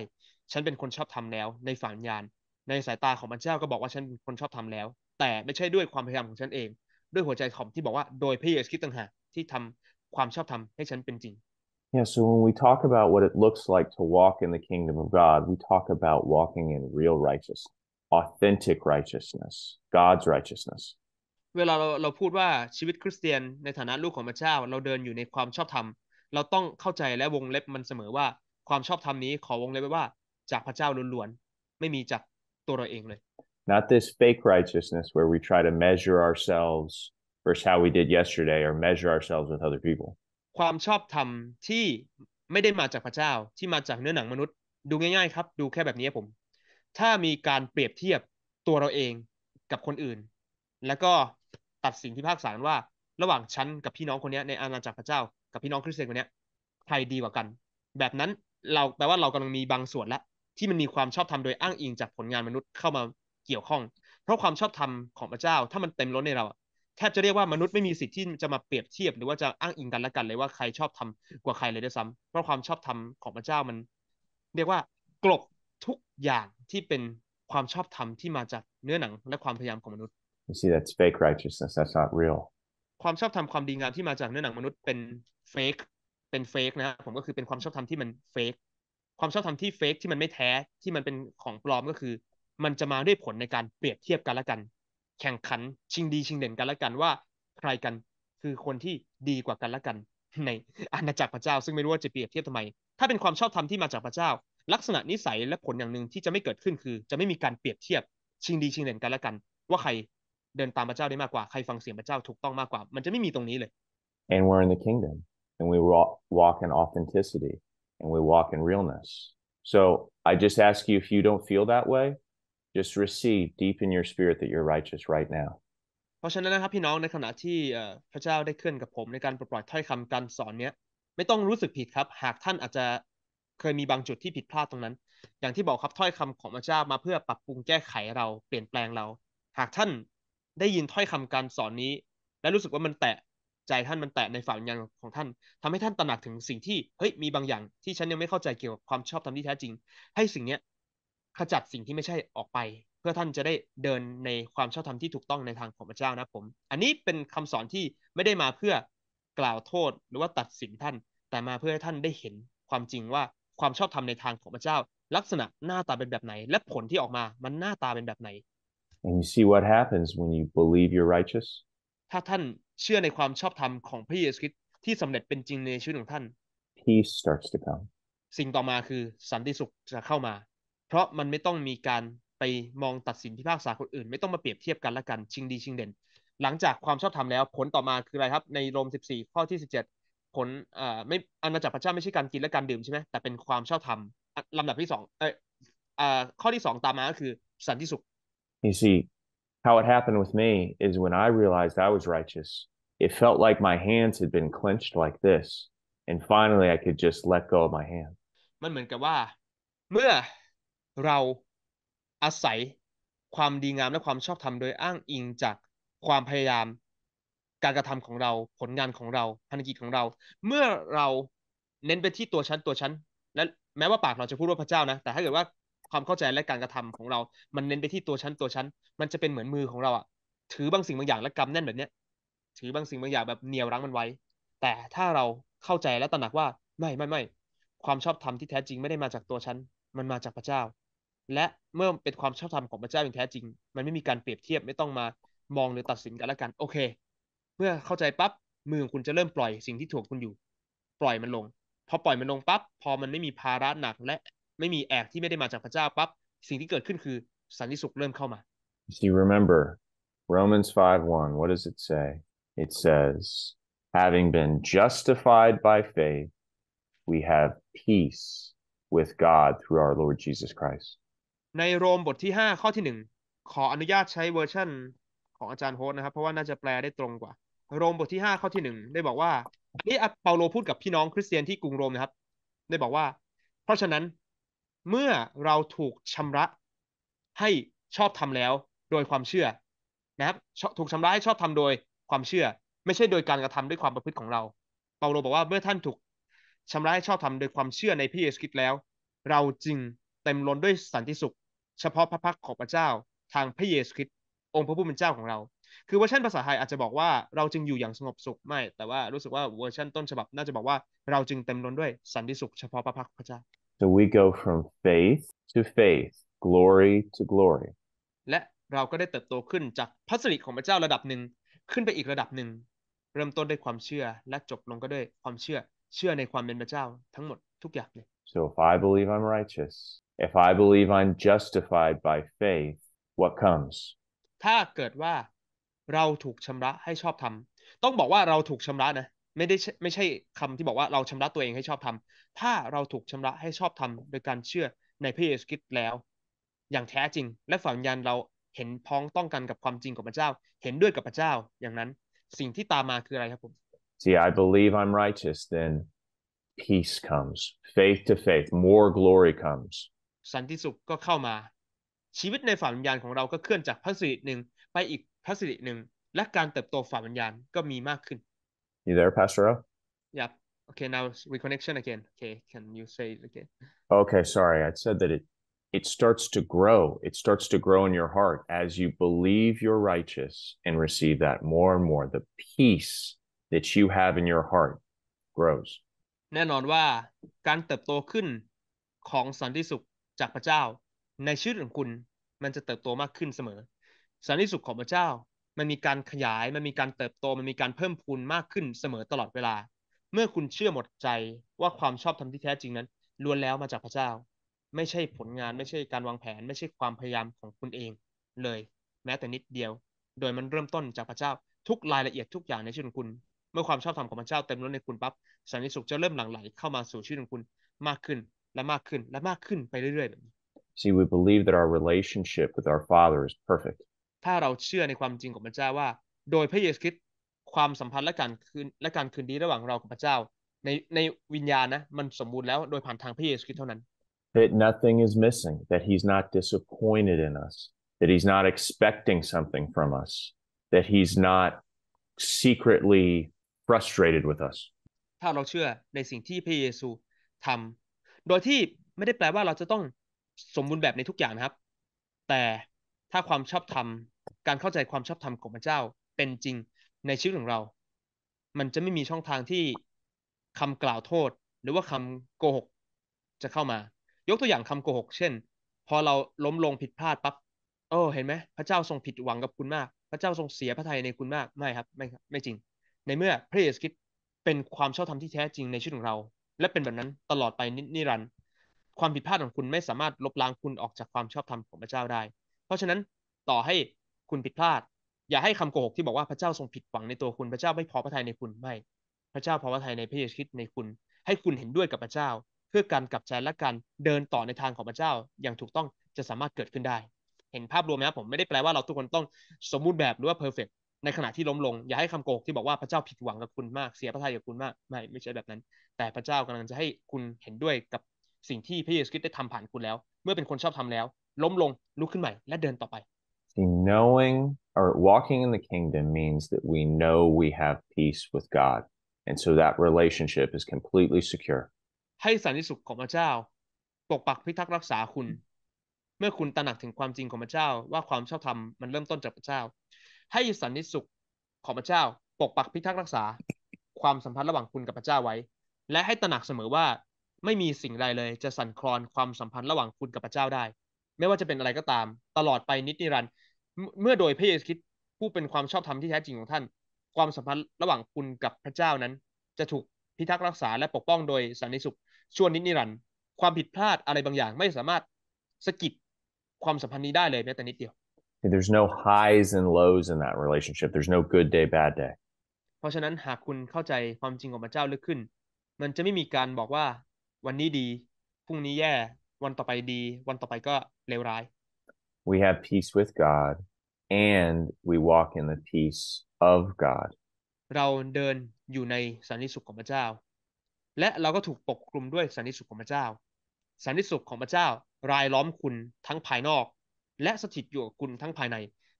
S2: ฉันเป็นคนชอบธรรมแล้ว ในฝ่ายวิญญาณ ในสายตาของพระเจ้าก็บอกว่าฉันเป็นคนชอบธรรมแล้ว แต่ไม่ใช่ด้วยความพยายามของฉันเอง ด้วยหัวใจของที่บอกว่าโดยพระเยซูคริสต์ต่างหากที่ทำความชอบธรรมให้ฉันเป็นจริง
S1: Yeah, so when we talk about what it looks like to walk in the kingdom of God, we talk about walking in real righteousness, authentic righteousness, God's righteousness.
S2: เวลาเราเราพูดว่าชีวิตคริสเตียนในฐานะลูกของพระเจ้า เราเดินอยู่ในความชอบธรรม เราต้องเข้าใจและวงเล็บมันเสมอว่า ความชอบธรรมนี้ขอวงเล็บไว้ว่า จากพระเจ้าล้วนๆไม่มีจากตัวเราเองเลย
S1: not this fake righteousness where we try to measure ourselves versus how we did yesterday or measure ourselves with other people
S2: ความชอบธรรมที่ไม่ได้มาจากพระเจ้า ที่มาจากเนื้อหนังมนุษย์ ดูง่ายๆครับดูแค่แบบนี้ผม ถ้ามีการเปรียบเทียบตัวเราเองกับคนอื่น แล้วก็ตัดสินที่ภาคสารว่า ระหว่างฉันกับพี่น้องคนนี้ในอาณาจักรพระเจ้า กับพี่น้องคริสเตียนคนนี้ใครดีกว่ากัน แบบนั้นเราแปลว่าเรากำลังมีบางส่วนละ ที่มันมีความชอบธรรมโดยอ้างอิงจากผลงานมนุษย์เข้ามาเกี่ยวข้องเพราะความชอบธรรมของพระเจ้าถ้ามันเต็มล้นในเราแทบจะเรียกว่ามนุษย์ไม่มีสิทธิ์ที่จะมาเปรียบเทียบหรือว่าจะอ้างอิงกันละกันเลย ว่าใครชอบทำกว่าใครเลยด้วยซ้ำ เพราะความชอบธรรมของพระเจ้ามันเรียกว่ากลบทุกอย่างที่เป็นความชอบธรรมที่มาจากเนื้อหนังและความพยายามของมนุษย์
S1: you see that's fake righteousness that's not real
S2: ความชอบธรรมความดีงามที่มาจากเนื้อหนังมนุษย์เป็นเฟกเป็นเฟกนะครับ ผมก็คือเป็นความชอบธรรมที่มันเฟกความชอบธรรมที่เฟกที่มันไม่แท้ที่มันเป็นของปลอมก็คือมันจะมาด้วยผลในการเปรียบเทียบกันละกัน แข่งขันชิงดีชิงเด่นกันละกันว่า ใครกันคือคนที่ดีกว่ากันละกันในอาณาจักรพระเจ้าซึ่งไม่รู้ว่าจะเปรียบเทียบทำไม ถ้าเป็นความชอบธรรมที่มาจากพระเจ้า ลักษณะนิสัยและผลอย่างหนึ่งที่จะไม่เกิดขึ้นคือจะไม่มีการเปรียบเทียบ ชิงดีชิงเด่นกันละกัน ว่าใครเดินตามพระเจ้าได้มากกว่าใครฟังเสียงพระเจ้าถูกต้องมากกว่ามันจะไม่มีตรงนี้เลย
S1: and we're in the kingdom and we walk in authenticity and we walk in realness so I just ask you if you don't feel that way just receive deep in your spirit that you're righteous right now
S2: เพราะฉะนั้นนะครับพี่น้องในขณะที่พระเจ้าได้เคลื่อนกับผมในการปล่อยถ้อยคำการสอนเนี้ยไม่ต้องรู้สึกผิดครับ หากท่านอาจจะเคยมีบางจุดที่ผิดพลาดตรงนั้น อย่างที่บอกครับถ้อยคำของพระเจ้ามาเพื่อปรับปรุงแก้ไขเราเปลี่ยนแปลงเรา หากท่านได้ยินถ้อยคำการสอนนี้ และรู้สึกว่ามันแตะใจท่านมันแตะในฝ่ายังของท่าน ทำให้ท่านตระหนักถึงสิ่งที่เฮ้ยมีบางอย่าง ที่ฉันยังไม่เข้าใจเกี่ยวกับความชอบธรรมที่แท้จริง ให้สิ่งเนี้ยขจัดสิ่งที่ไม่ใช่ออกไป เพื่อท่านจะได้เดินในความชอบธรรมที่ถูกต้องในทางของพระเจ้านะผมอันนี้เป็นคำสอนที่ไม่ได้มาเพื่อกล่าวโทษหรือว่าตัดสินท่าน แต่มาเพื่อให้ท่านได้เห็นความจริงว่าความชอบธรรมในทางของพระเจ้า ลักษณะหน้าตาเป็นแบบไหนและผลที่ออกมามันหน้าตาเป็นแบบไหน
S1: And you see what happens when you believe you're righteous.
S2: ถ้าท่านเชื่อในความชอบธรรมของพระเยซูคริสต์ที่สำเร็จเป็นจริงในชีวิตของท่าน
S1: Peace starts to come.
S2: สิ่งต่อมาคือสันติสุขจะเข้ามา เพราะมันไม่ต้องมีการไปมองตัดสินพิพากษาคนอื่น ไม่ต้องมาเปรียบเทียบกันละกันชิงดีชิงเด่น หลังจากความชอบธรรมแล้วผลต่อมาคืออะไรครับ ในโรม14ข้อที่ 17ผลอ่าไม่อาณาจักรพระเจ้าไม่ใช่การกินและการดื่มใช่ไหมแต่เป็นความชอบธรรมลำดับที่สองเอออ่าข้อที่สองตามมาก็คือสันติสุข
S1: You see, how it happened with me is when I realized I was righteous, it felt like my hands had been clenched like this. And finally, I could just let go of my hand.
S2: มันเหมือนกับว่า เมื่อเราอาศัยความดีงามและความชอบธรรมโดยอ้างอิงจากความพยายาม การกระทำของเรา ผลงานของเราพันธกิจของเรา เมื่อเราเน้นไปที่ตัวฉันตัวฉันและแม้ว่าปากเราจะพูดว่าพระเจ้านะแต่ถ้าเกิดว่าความเข้าใจและการกระทำของเรา มันเน้นไปที่ตัวชั้นตัวชั้น มันจะเป็นเหมือนมือของเราอะถือบางสิ่งบางอย่างและกำแน่นแบบเนี้ย ถือบางสิ่งบางอย่างแบบเหนียวรั้งมันไว้ แต่ถ้าเราเข้าใจและตระหนักว่า ไม่ไม่ไม่ ความชอบธรรมที่แท้จริงไม่ได้มาจากตัวชั้นมันมาจากพระเจ้า และเมื่อเป็นความชอบธรรมของพระเจ้าอย่างแท้จริง มันไม่มีการเปรียบเทียบไม่ต้องมา มองหรือตัดสินกันละกัน โอเค เมื่อเข้าใจปั๊บ มือของคุณจะเริ่มปล่อยสิ่งที่ถ่วงคุณอยู่ ปล่อยมันลง พอปล่อยมันลงปั๊บ พอมันไม่มีภาระหนักและไม่มีแอกที่ไม่ได้มาจากพระเจ้า ปั๊บ สิ่งที่เกิดขึ้นคือ สันติสุขเริ่มเข้ามา
S1: See remember Romans 5:1 what does it say it says having been justified by faith we have peace with God through our Lord Jesus Christ
S2: ในโรมบทที่ 5 ข้อที่ 1 ขออนุญาตใช้เวอร์ชันของอาจารย์โฮสนะครับ เพราะว่าน่าจะแปลได้ตรงกว่า โรมบทที่ 5 ข้อที่ 1 ได้บอกว่า นี่เปาโลพูดกับพี่น้องคริสเตียนที่กรุงโรมนะครับได้บอกว่า เพราะฉะนั้นเมื่อเราถูกชำระให้ชอบทำแล้วโดยความเชื่อนะครับถูกชำระให้ชอบทำโดยความเชื่อ ไม่ใช่โดยการกระทำด้วยความประพฤติของเราเปาโลบอกว่าเมื่อท่านถูกชำระให้ชอบทำโดยความเชื่อในพระเยซูคริสต์แล้ว เราจึงเต็มล้นด้วยสันติสุข เฉพาะพระพักของพระเจ้าทางพระเยซูคริสต์องค์พระผู้เป็นเจ้าของเราคือเวอร์ชันภาษาไทยอาจจะบอกว่าเราจึงอยู่อย่างสงบสุขไม่แต่ว่ารู้สึกว่าเวอร์ชันต้นฉบับ น่าจะบอกว่าเราจึงเต็มล้นด้วยสันติสุข เฉพาะพระพักพระเจ้า
S1: So we go from faith to faith, glory to glory.
S2: และเราก็ได้เติบโตขึ้นจากพัสดุของพระเจ้าระดับหนึ่งขึ้นไปอีกระดับหนึ่งเริ่มต้นด้วยความเชื่อและจบลงก็ด้วยความเชื่อเชื่อในความเป็นพระเจ้าทั้งหมดทุกอย่างเลย
S1: So if I believe I'm righteous, if I believe I'm justified by faith, what comes?
S2: ถ้าเกิดว่าเราถูกชำระให้ชอบธรรมต้องบอกว่าเราถูกชำระนะไม่ได้ไม่ใช่คำที่บอกว่าเราชำระตัวเองให้ชอบทำถ้าเราถูกชำระให้ชอบทำโดยการเชื่อในพระเยซูคริสต์แล้ว อย่างแท้จริงและฝังยันเราเห็นพ้องต้องกันกับความจริงของพระเจ้าเห็นด้วยกับพระเจ้า อย่างนั้นสิ่งที่ตามมาคืออะไรครับผม
S1: See I believe I'm righteous then peace comes faith to faith more glory comes
S2: สันติสุขก็เข้ามา ชีวิตในฝ่ายวิญญาณของเราก็เคลื่อนจากพระสิริหนึ่งไปอีกพระสิริหนึ่งและการเติบโตฝ่ายวิญญาณก็มีมากขึ้น
S1: You there, Pastor O?
S2: Yeah. Okay, now reconnection again. Okay, can you say it again?
S1: Okay, sorry. I said that it it starts to grow. It starts to grow in your heart as you believe you're righteous and receive that more and more. The peace that you have in your heart grows.
S2: มันมีการขยายมันมีการเติบโตมันมีการเพิ่มพูนมากขึ้นเสมอตลอดเวลา เมื่อคุณเชื่อหมดใจว่าความชอบธรรมที่แท้จริงนั้นล้วนแล้วมาจากพระเจ้า ไม่ใช่ผลงานไม่ใช่การวางแผน ไม่ใช่ความพยายามของคุณเอง เลยแม้แต่นิดเดียว โดยมันเริ่มต้นจากพระเจ้าทุกรายละเอียดทุกอย่างในชีวิตของคุณ เมื่อความชอบธรรมของพระเจ้าเต็มล้นในคุณปั๊บสันติสุขจะเริ่มหลั่งไหล เข้ามาสู่ชีวิตของคุณมากขึ้นและมากขึ้นและมากขึ้นไปเรื่อย
S1: ๆ See we believe that our relationship with our Father is perfect
S2: ถ้าเราเชื่อในความจริงของพระเจ้าว่า โดยพระเยซูคริสต์ความสัมพันธ์และการคืนและการคืนดีระหว่างเรากับพระเจ้าในในวิญญาณนะมันสมบูรณ์แล้วโดยผ่านทางพระเยซูคริสต์เท่านั้น
S1: That nothing is missing that he's not disappointed in us that he's not expecting something from us that he's not secretly frustrated with us
S2: ถ้าเราเชื่อในสิ่งที่พระเยซูทำโดยที่ไม่ได้แปลว่าเราจะต้องสมบูรณ์แบบในทุกอย่างนะครับ แต่ถ้าความชอบธรรมการเข้าใจความชอบธรรมของพระเจ้าเป็นจริงในชีวิตของเรา มันจะไม่มีช่องทางที่คำกล่าวโทษ หรือว่าคำโกหก จะเข้ามา ยกตัวอย่างคำโกหก เช่น พอเราล้มลงผิดพลาดปั๊บโอ้เห็นไหมพระเจ้าทรงผิดหวังกับคุณมาก พระเจ้าทรงเสียพระทัยในคุณมากไม่ครับไม่ไม่จริง ในเมื่อพระเยซูคริสต์เป็นความชอบธรรมที่แท้จริงในชีวิตของเรา และเป็นแบบนั้นตลอดไปนิรันดร์ความผิดพลาดของคุณไม่สามารถลบล้างคุณออกจากความชอบธรรมของพระเจ้าได้ เพราะฉะนั้นต่อให้คุณผิดพลาด อย่าให้คำโกหกที่บอกว่าพระเจ้าทรงผิดหวังในตัวคุณพระเจ้าไม่พอพระทัยในคุณไม่ พระเจ้าพอพระทัยในพระเยซูคริสต์ในคุณ ให้คุณเห็นด้วยกับพระเจ้า เพื่อการกลับใจและการเดินต่อในทางของพระเจ้าอย่างถูกต้องจะสามารถเกิดขึ้นได้ เห็นภาพรวมไหมครับผมไม่ได้แปลว่าเราทุกคนต้องสมบูรณ์แบบหรือว่าเพอร์เฟกในขณะที่ล้มลงอย่าให้คำโกหกที่บอกว่าพระเจ้าผิดหวังกับคุณมากเสียพระทัยกับคุณมากไม่ไม่ใช่แบบนั้น แต่พระเจ้ากำลังจะให้คุณเห็นด้วยกับสิ่งที่พระเยซูคริสต์ได้ทำผ่านคุณแล้ว เมื่อเป็นคนชอบทำแล้ว ล้มลงลุกขึ้นใหม่ และเดินต่อไป
S1: See, knowing or walking in the kingdom means that we know we have peace with God. And so that relationship is completely secure.
S2: ให้สันติสุขของพระเจ้า ปกปักพิทักษ์รักษาคุณ เมื่อคุณตระหนักถึงความจริงของพระเจ้า ว่าความชอบธรรมมันเริ่มต้นจากพระเจ้า ให้สันติสุขของพระเจ้า ปกปักพิทักษ์รักษา ความสัมพันธ์ระหว่างคุณกับพระเจ้าไว้ และให้ตระหนักเสมอว่า ไม่มีสิ่งใดเลยจะสั่นคลอนความสัมพันธ์ระหว่างคุณกับพระเจ้าได้ ไม่ว่าจะเป็นอะไรก็ตาม ตลอดไปนิจนิรันด์เมื่อโดยพระเยซูคริสต์ผู้เป็นความชอบธรรมที่แท้จริงของท่าน ความสัมพันธ์ระหว่างคุณกับพระเจ้านั้น จะถูกพิทักษ์รักษาและปกป้องโดยสันนิสุขชั่วนิจนิรันดร์ความผิดพลาดอะไรบางอย่างไม่สามารถสกิดความสัมพันธ์นี้ได้เลยแม้แต่นิดเดียว
S1: There's no highs and lows in that relationship. There's no good day, bad day.
S2: เพราะฉะนั้นหากคุณเข้าใจความจริงของพระเจ้าลึกขึ้น มันจะไม่มีการบอกว่าวันนี้ดีพรุ่งนี้แย่ วันต่อไปดี วันต่อไปก็เลวร้าย
S1: we have peace with God and we walk in the peace of God
S2: เราเดินอยู่ในสันติสุขของพระเจ้า และเราก็ถูกปกคลุมด้วยสันติสุขของพระเจ้าสันติสุขของพระเจ้ารายล้อมคุณทั้งภายนอก และสถิตอยู่กับคุณทั้งภายใน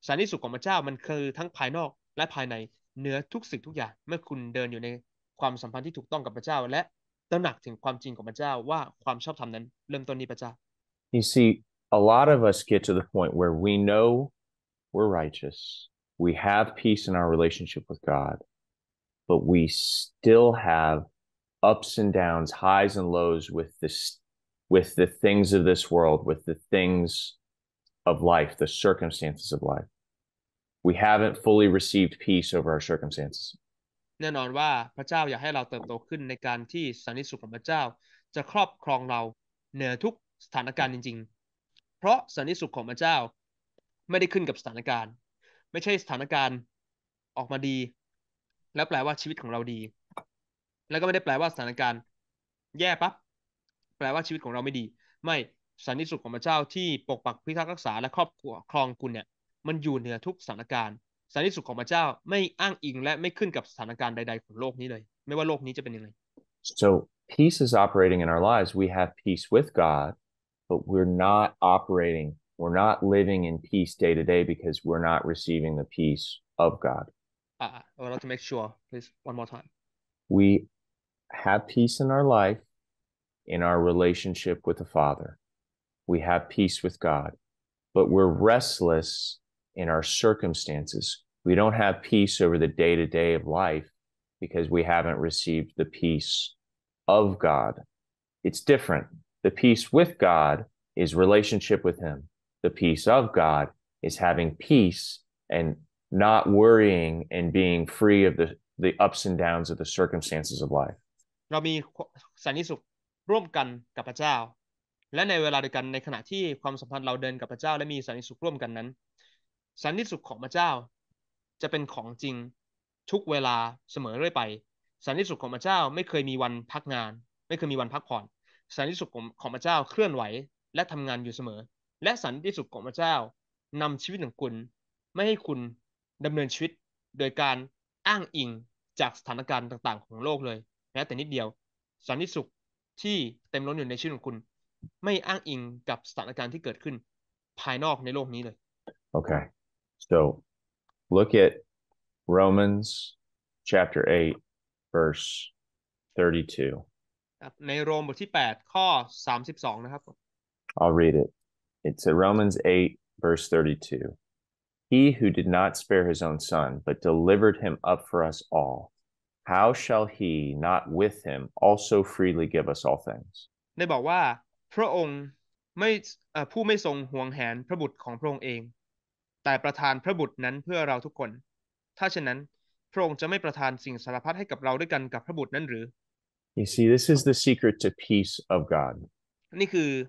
S2: สันติสุขของพระเจ้ามันคือทั้งภายนอกและภายในเหนือทุกสิ่งทุกอย่างเมื่อคุณเดินอยู่ใน ความสัมพันธ์ที่ถูกต้องกับพระเจ้า และตระหนักถึงความจริงของพระเจ้าว่าความชอบธรรมนั้นเริ่มต้นนี้พระเจ้า
S1: You see a lot of us get to the point where we know we're righteous, we have peace in our relationship with God, but we still have ups and downs, highs and lows with this with the things of this world, with the things of life, the circumstances of life. We haven't fully received peace over our circumstances.
S2: แน่นอนว่าพระเจ้าอยากให้เราเติบโตขึ้นในการที่สันติสุขของพระเจ้าพราะสันติสุขของพระเจ้า ไม่ได้ขึ้นกับสถานการณ์ ไม่ใช่สถานการณ์ออกมาดี แล้วแปลว่าชีวิตของเราดี แล้วก็ไม่ได้แปลว่าสถานการณ์แย่ปับ๊บแปลว่าชีวิตของเราไม่ดี ไม่สันติสุขของพระเจ้าที่ปกปักพิทักษ์รักษาและครอบครองคุณเนี่ยมันอยู่เหนือทุกสถานการณ์สันติสุขของพระเจ้าไม่อ้างอิง และไม่ขึ้นกับสถานการณ์ใดๆ ของโลกนี้เลย ไม่ว่าโลกนี้จะเป็นยังไง
S1: so peace is operating in our lives we have peace with God but we're not operating, we're not living in peace day to day because we're not receiving the peace of God.
S2: Uh, I would like to make sure, please, one more time.
S1: We have peace in our life, in our relationship with the Father. We have peace with God, but we're restless in our circumstances. We don't have peace over the day to day of life because we haven't received the peace of God. It's different. The peace with God is relationship with Him. The peace of God is having peace and not worrying and being free of the, the ups and downs of the circumstances of life.
S2: เรามีสันติสุขร่วมกันกับพระเจ้าและในเวลาเดียวกันในขณะที่ความสัมพันธ์เราเดินกับพระเจ้าและมีสันติสุขร่วมกันนั้นสันติสุขของพระเจ้าจะเป็นของจริงทุกเวลาเสมอเรื่อยไปสันติสุขของพระเจ้าไม่เคยมีวันพักงานไม่เคยมีวันพักผ่อนสันติสุขของพระเจ้าเคลื่อนไหวและทำงานอยู่เสมอ และสันติสุขของพระเจ้านำชีวิตของคุณไม่ให้คุณดำเนินชีวิตโดยการอ้างอิงจากสถานการณ์ต่าง ๆ ของโลกเลยแม้แต่นิดเดียว สันติสุขที่เต็มล้นอยู่ในชีวิตของคุณไม่อ้างอิงกับสถานการณ์ที่เกิดขึ้นภายนอกในโลกนี้เลย
S1: โอเค so look at Romans chapter 8 verse 32
S2: ในโรมบทที่8ข้อ32นะครับ
S1: I'll read it It's a Romans 8 verse 32 He who did not spare his own son but delivered him up for us all how shall he not with him also freely give us all things
S2: ได้บอกว่าพระองค์ไม่ผู้ไม่ทรงห่วงแหนพระบุตรของพระองค์เอง แต่ประทานพระบุตรนั้นเพื่อเราทุกคน ถ้าเช่นนั้นพระองค์จะไม่ประทานสิ่งสารพัดให้กับเราด้วยกันกับพระบุตรนั้นหรือ
S1: You see, this is the secret to peace of God. We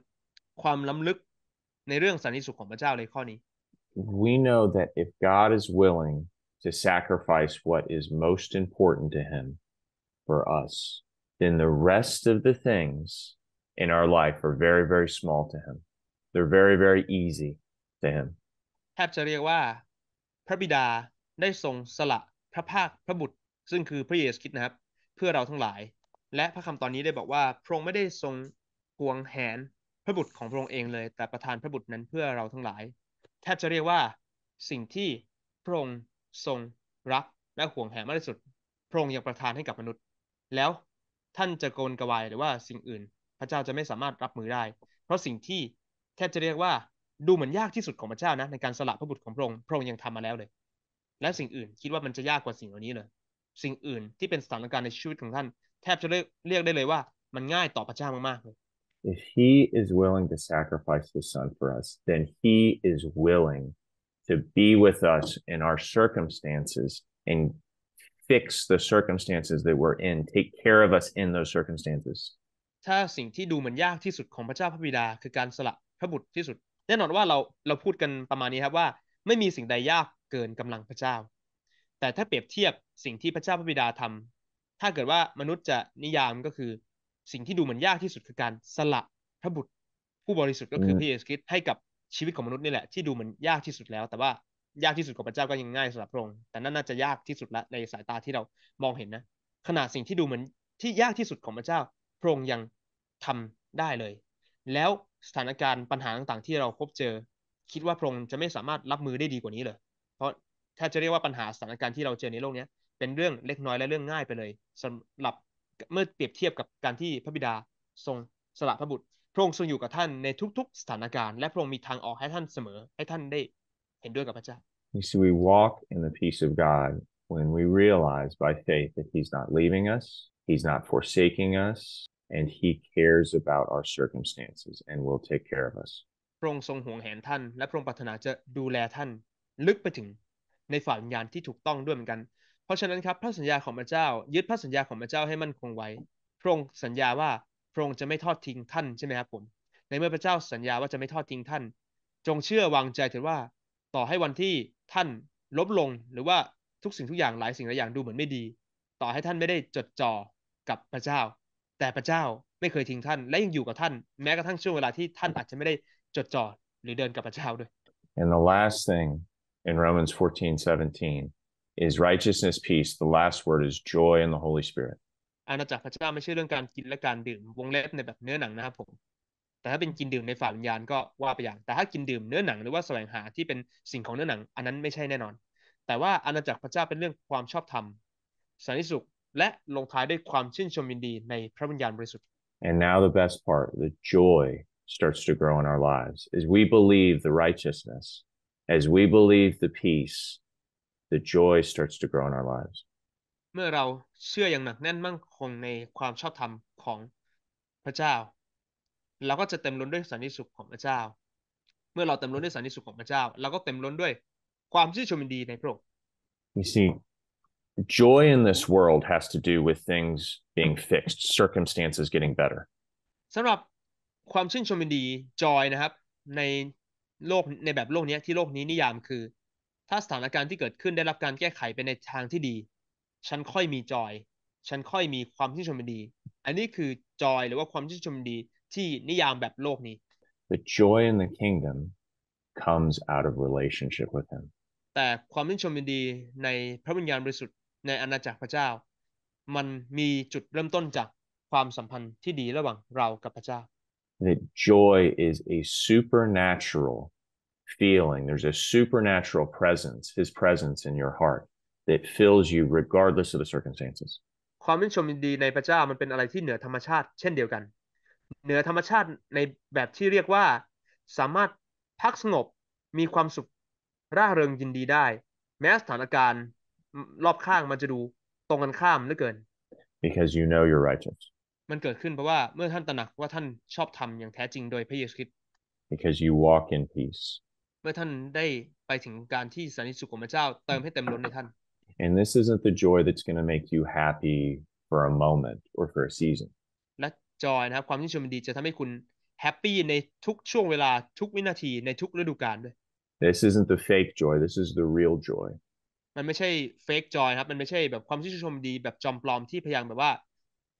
S1: know that if God is willing to sacrifice what is most important to Him for us, then the rest of the things in our life are very, very small to Him. They're very, very easy to Him.
S2: แทบจะเรียกว่าพระบิดาได้ทรงสละพระภาคพระบุตรซึ่งคือพระเยซูคริสต์นะครับและพระคำตอนนี้ได้บอกว่าพระองค์ไม่ได้ทรง่วงแหนพระบุตรของพระองค์เองเลย แต่ประทานพระบุตรนั้นเพื่อเราทั้งหลาย แทบจะเรียกว่า สิ่งที่พระองค์ทรงรักและห่วงแหนมากที่สุดพระองค์ยังประทานให้กับมนุษย์ แล้วท่านจะโกนกวายหรือว่าสิ่งอื่น พระเจ้าจะไม่สามารถรับมือได้เพราะสิ่งที่แทบจะเรียกว่าดูเหมือนยากที่สุดของพระเจ้านะในการสละพระบุตรของพระองค์พระองค์ยังทำมาแล้วเลย และสิ่งอื่นคิดว่ามันจะยากกว่าสิ่งเหล่านี้เลยสิ่งอื่นที่เป็นสถานการณ์ในชีวิตของท่านแทบจะเรียกเรียกได้เลยว่ามันง่ายต่อพระเจ้ามากๆเลย
S1: If he is willing to sacrifice his son for us, then he is willing to be with us in our circumstances and fix the circumstances that we're in, take care of us in those circumstances.
S2: ถ้าสิ่งที่ดูเหมือนยากที่สุดของพระเจ้าพระบิดา คือการสละพระบุตรที่สุดแน่นอนว่าเราเราพูดกันประมาณนี้ครับว่า ไม่มีสิ่งใดยากเกินกำลังพระเจ้า แต่ถ้าเปรียบเทียบสิ่งที่พระเจ้าพระบิดาทำถ้าเกิดว่ามนุษย์จะนิยามก็คือ สิ่งที่ดูเหมือนยากที่สุดคือการสละพระบุตรผู้บริสุทธิ์ก็คือพระเยซูคริสต์ให้กับชีวิตของมนุษย์นี่แหละ ที่ดูเหมือนยากที่สุดแล้ว แต่ว่ายากที่สุดของพระเจ้าก็ยังง่ายสำหรับพระองค์แต่นั่นน่าจะยากที่สุดละในสายตาที่เรามองเห็นนะขนาดสิ่งที่ดูเหมือนที่ยากที่สุดของพระเจ้าพระองค์ยังทำได้เลย แล้วสถานการณ์ปัญหาต่างๆที่เราพบเจอ คิดว่าพระองค์จะไม่สามารถรับมือได้ดีกว่านี้เลย เพราะถ้าจะเรียกว่าปัญหาสถานการณ์ที่เราเจอในโลกนี้เป็นเรื่องเล็กน้อยและเรื่องง่ายไปเลย สำหรับเมื่อเปรียบเทียบกับการที่พระบิดาทรงสละพระบุตรพระองค์ทรงอยู่กับท่านในทุกๆสถานการณ์ และพระองค์มีทางออกให้ท่านเสมอให้ท่านได้เห็นด้วยกับพระเจ้า
S1: You see, we walk in the peace of God when we realize by faith that He's not leaving us, He's not forsaking us, and He cares about our circumstances and will take care of us.
S2: พระองค์ทรงห่วงแหนท่านและพระองค์ปรารถนาจะดูแลท่าน ลึกไปถึงในฝ่ายวิญญาณที่ถูกต้องด้วยเหมือนกันเพราะฉะนั้นครับพระสัญญาของพระเจ้ายึดพระสัญญาของพระเจ้าให้มั่นคงไว้พระองค์สัญญาว่าพระองค์จะไม่ทอดทิ้งท่านใช่ไหมครับผมในเมื่อพระเจ้าสัญญาว่าจะไม่ทอดทิ้งท่าน จงเชื่อวางใจเถิดว่าต่อให้วันที่ท่านลบลงหรือว่าทุกสิ่งทุกอย่างหลายสิ่งหลายอย่างดูเหมือนไม่ดี ต่อให้ท่านไม่ได้จดจ่อกับพระเจ้า แต่พระเจ้าไม่เคยทิ้งท่าน และยังอยู่กับท่าน แม้กระทั่งช่วงเวลาที่ท่านอาจจะไม่ได้จดจ่อหรือเดินกับพระเจ้าด้วย
S1: And the last thing in Romans 14:17 is righteousness, peace. The last word is joy in the Holy Spirit.
S2: อาณาจักรพระเจ้าไม่ใช่เรื่องการกินและการดื่มวงเล็บในแบบเนื้อหนังนะครับผมแต่ถ้าเป็นกินดื่มในฝ่ายวิญญาณก็ว่าไปอย่างแต่ถ้ากินดื่มเนื้อหนังหรือว่าแสวงหาที่เป็นสิ่งของเนื้อหนังอันนั้นไม่ใช่แน่นอนแต่ว่าอาณาจักรพระเจ้าเป็นเรื่องความชอบธรรมสันติสุขและลงท้ายด้วยความชื่นชมยินดีในพระวิญญาณบริสุทธิ์
S1: And now the best part, the joy starts to grow in our lives as we believe the righteousness, as we believe the peace, the joy starts to grow in our lives
S2: เมื่อเราเชื่ออย่างหนักแน่นมั่งคงในความชอบธรรมของพระเจ้าเราก็จะเต็มล้นด้วยสันติสุขของพระเจ้า เมื่อเราเต็มล้นด้วยสันติสุขของพระเจ้าเราก็เต็มล้นด้วยความชื่นชมยินดีในพระองค์
S1: you see joy in this world has to do with things being fixed circumstances getting better
S2: สำหรับ ความชื่นชมยินดี joy นะครับ ในโลกในแบบโลกนี้ที่โลกนี้ นิยามคือถ้าสถานการณ์ที่เกิดขึ้นได้รับการแก้ไขไปในทางที่ดี ฉันค่อยมีจอย ฉันค่อยมีความชื่นชมดี อันนี้คือจอยหรือว่าความชื่นชมดีที่นิยามแบบโลกนี้
S1: The joy in the kingdom comes out of relationship with him
S2: แต่ความชื่นชมดี ในพระวิญญาณบริสุทธิ์ในอาณาจักรพระเจ้า มันมีจุดเริ่มต้นจากความสัมพันธ์ที่ดีระหว่างเรากับพระเจ้า
S1: t h e joy is a supernatural feeling. There's a supernatural presence, his presence in your heart that fills you regardless of the circumstances.
S2: ความชื่นชมยินดีในพระเจ้ามันเป็นอะไรที่เหนือธรรมชาติ เช่นเดียวกัน เหนือธรรมชาติในแบบที่เรียกว่าสามารถพักสงบมีความสุขร่าเริงยินดีได้ แม้สถานการณ์รอบข้างมันจะดูตรงกันข้ามเหลือเกิน
S1: because you know you're righteous
S2: มันเกิดขึ้นเพราะว่าเมื่อท่านตระหนักว่าท่านชอบทำอย่างแท้จริงโดยพระเยซูคริสต์
S1: because you walk in peace
S2: มื่อท่านได้ไปถึงการที่สันนิสุขของพระเจ้าเติมให้เต็มล้นในท่าน
S1: and this isn't the joy that's going to make you happy for a moment or for a season
S2: และจอยนะครับความที่ชมดีจะทำให้คุณแฮปปี้ในทุกช่วงเวลาทุกวินาทีในทุกฤดูกาลด้วย
S1: this isn't the fake joy this is the real joy
S2: มันไม่ใช่ fake joy ครับ มันไม่ใช่แบบความที่ชมดีแบบจอมปลอมที่พยายามแบบว่า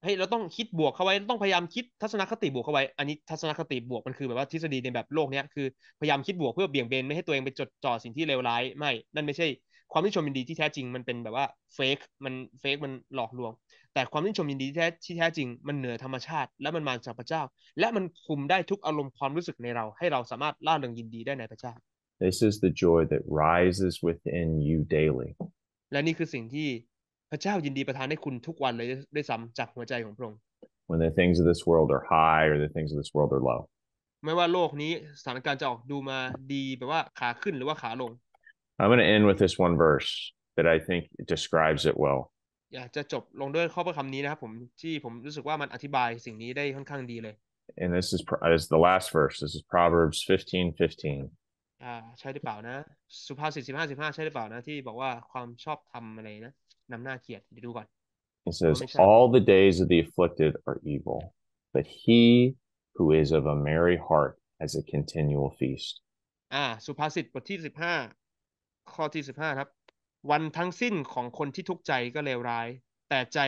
S2: เฮ้ยเราต้องคิดบวกเข้าไว้ต้องพยายามคิดทัศนคติบวกเข้าไว้อันนี้ทัศนคติบวกมันคือแบบว่าทฤษฎีในแบบโลกเนี้ยคือพยายามคิดบวกเพื่อเบี่ยงเบนไม่ให้ตัวเองไปจดจ่อสิ่งที่เลวร้ายไม่นั่นไม่ใช่ ความนิชมยินดีที่แท้จริงมันเป็นแบบว่าเฟกมันเฟกมันหลอกลวงแต่ความนิชมยินดีที่แท้ที่แท้จริง มันเหนือธรรมชาติและมันมาจากพระเจ้า และมันคุมได้ทุกอารมณ์ความรู้สึกในเรา ให้เราสามารถล่าเริงยินดีได้ในพระเจ้า
S1: This is the joy that rises within you daily
S2: และนี่คือสิ่งที่พระเจ้ายินดีประทานให้คุณทุกวันเลยด้วยซ้ำจากหัวใจของพระองค์
S1: When the things of this world are high or the things of this world are low
S2: ไม่ว่าโลกนี้สถานการณ์จะออกดูมาดีแบบว่าขาขึ้นหรือว่าขาลง
S1: I'm going to end with this one verse that I think describes it well
S2: อยากจะจบลงด้วยข้อพระคำนี้นะครับผมที่ผมรู้สึกว่ามันอธิบายสิ่งนี้ได้ค่อนข้างดีเลย
S1: And this is this is the last verse this is Proverbs 15:15
S2: อ่ใช่หรือเปล่านะ สุภาษิต15:15ใช่หรือเปล่านะที่บอกว่าความชอบธรอะไรนะนำหน้าเกียรติดูก่อน
S1: It says, All the days of the afflicted are evil, but he who is of a merry heart has a continual feast.
S2: อ่าสุภาษิตบทที่15 ข้อที่15ครับวันทั้งสิ้นของคนที่ทุกข์ใจก็เลวร้าย แต่ใจ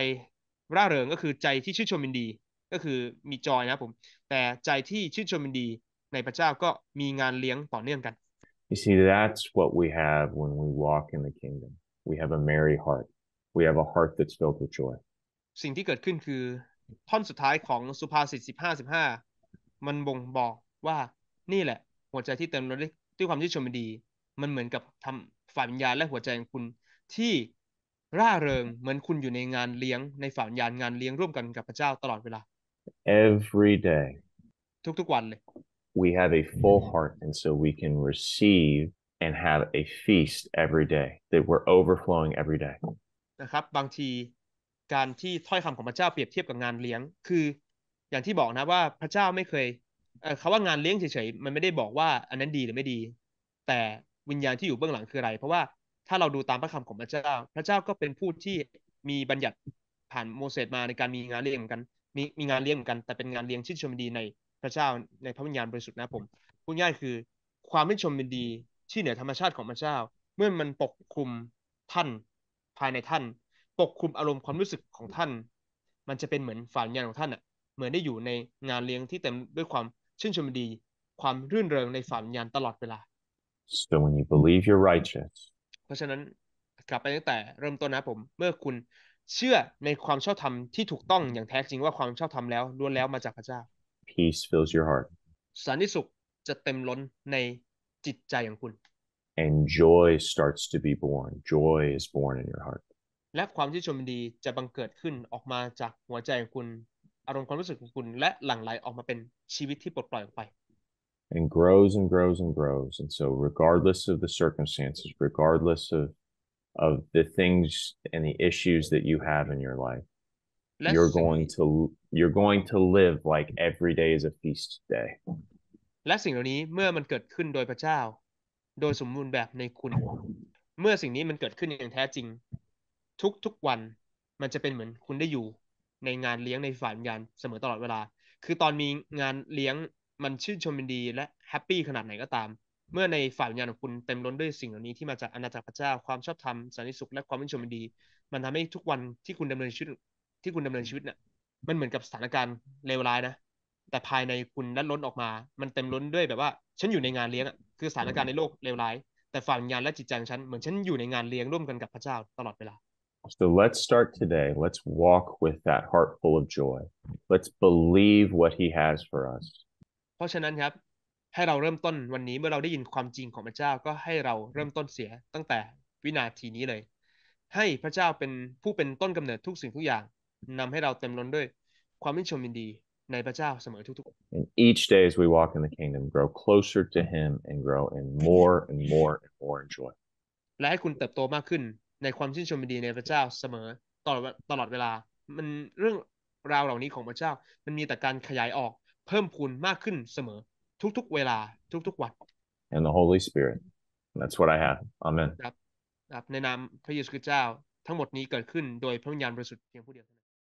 S2: ร่าเริงก็คือใจที่ชื่นชมยินดี ก็คือมีจอยนะผม แต่ใจที่ชื่นชมยินดี ในพระเจ้าก็มีงานเลี้ยงต่อเนื่องกัน
S1: You see, that's what we have when we walk in the kingdom. We have a merry heart. we have a heart that's filled with joy ส
S2: ิ่งที่เกิดขึ้นคือท่อนสุดท้ายของสุภาษิตสสิิบห้าบห้ามันบ่งบอกว่านี่แหละ หัวใจที่เต็มล้นด้วยความที่นชมดี มันเหมือนกับทำฝ่ายวิญญาณและหัวใจของคุณที่ร่าเริงเหมือนคุณอยู่ในงานเลี้ยงในฝ่ายวิญญาณงานเลี้ยงร่วมกันกับพระเจ้าตลอดเวลา
S1: every day ทุกๆวันเลย we have a full heart and so we can receive and have a feast every day that we're overflowing every day
S2: นะครับบางทีการที่ถ้อยคำของพระเจ้าเปรียบเทียบกับงานเลี้ยง คือ อย่างที่บอกนะว่าพระเจ้าไม่เคยเขาว่างานเลี้ยงเฉยๆมันไม่ได้บอกว่าอันนั้นดีหรือไม่ดี แต่วิญญาณที่อยู่เบื้องหลังคืออะไร เพราะว่าถ้าเราดูตามพระคำของพระเจ้า พระเจ้าก็เป็นผู้ที่มีบัญญัติผ่านโมเสสมาในการมีงานเลี้ยงเหมือนกันมีมีงานเลี้ยงเหมือนกัน แต่เป็นงานเลี้ยงชื่นชมดีในพระเจ้าในพระวิญญาณบริสุทธิ์นะผมพูดง่ายคือความชื่นชมดีที่เหนือธรรมชาติของพระเจ้า เมื่อมันปกคลุมท่านภายในท่านปกคลุมอารมณ์ความรู้สึกของท่าน มันจะเป็นเหมือนฝันยานของท่านอ่ะเหมือนได้อยู่ในงานเลี้ยงที่เต็มด้วยความชื่นชมดี ความรื่นเริงในฝันยานตลอดเวลา
S1: so when you believe you're righteous
S2: เพราะฉะนั้นกลับไปตั้งแต่เริ่มต้นนะผมเมื่อคุณเชื่อในความชอบธรรมที่ถูกต้องอย่างแท้จริงว่าความชอบธรรมแล้วล้วนแล้วมาจากพระเจ้า
S1: peace fills your heart
S2: สันติสุขจะเต็มล้นในจิตใจของคุณ
S1: and joy starts to be born. Joy is born in your heart.
S2: และความชื่นชมยินดีจะบังเกิดขึ้นออกมาจากหัวใจของคุณ And
S1: grows and grows and grows. And so, regardless of the circumstances, regardless of of the things and the issues that you have in your life, let you're going to you're going to live like every day is a feast day.
S2: และสิ่งเหล่านี้เมื่อมันเกิดขึ้นโดยพระเจ้าโดยสมบูรณ์แบบในคุณ เมื่อสิ่งนี้มันเกิดขึ้นอย่างแท้จริง ทุกๆวัน มันจะเป็นเหมือนคุณได้อยู่ ในงานเลี้ยงในฝันงานเสมอตลอดเวลา คือตอนมีงานเลี้ยงมันชื่นชมยินดีและแฮปปี้ขนาดไหนก็ตาม เมื่อในฝ่ายงานของคุณเต็มล้นด้วยสิ่งเหล่านี้ที่มาจากอาณาจักรพระเจ้าความชอบธรรมสันติสุขและความชื่นชมยินดี มันทำให้ทุกวันที่คุณดำเนินชีวิตที่คุณดำเนินชีวิตเนี่ยมันเหมือนกับสถานการณ์เลวร้ายนะแต่ภายในคุณดันล้นออกมา มันเต็มล้นด้วยแบบว่าฉันอยู่ในงานเลี้ยงอ่ะคือสถานการณ์ในโลกเลวร้ายแต่ฝั่งงญาณและจิตใจของฉันเหมือนฉันอยู่ในงานเลี้ยงร่วมกันกับพระเจ้าตลอดเวลา
S1: So let's start today. Let's walk with that heart full of joy. Let's believe what He has for us.
S2: เพราะฉะนั้นครับให้เราเริ่มต้นวันนี้เมื่อเราได้ยินความจริงของพระเจ้าก็ให้เราเริ่มต้นเสียตั้งแต่วินาทีนี้เลย ให้พระเจ้าเป็นผู้เป็นต้นกำเนิดทุกสิ่งทุกอย่าง นำให้เราเต็มล้นด้วยความมินชมยินดีในพระเจ้าเสมอทุก
S1: ๆ And each day as we walk in the kingdom, grow closer to Him and grow in more and more and more in joy. แล
S2: ะให้คุณเติบโตมากขึ้นในความชื่นชมดีในพระเจ้าเสมอตลอดตลอดเวลา มันเรื่องราวเหล่านี้ของพระเจ้ามันมีแต่การขยายออกเพิ่มพูนมากขึ้นเสมอทุก ๆ เวลา ทุก ๆวัน
S1: And the Holy Spirit. That's what I have. Amen.
S2: ครับในนามพระเยซูคริสต์เจ้า ทั้งหมดนี้เกิดขึ้นโดยพระวิญญาณบริสุทธิ์เพียงผู้เดียว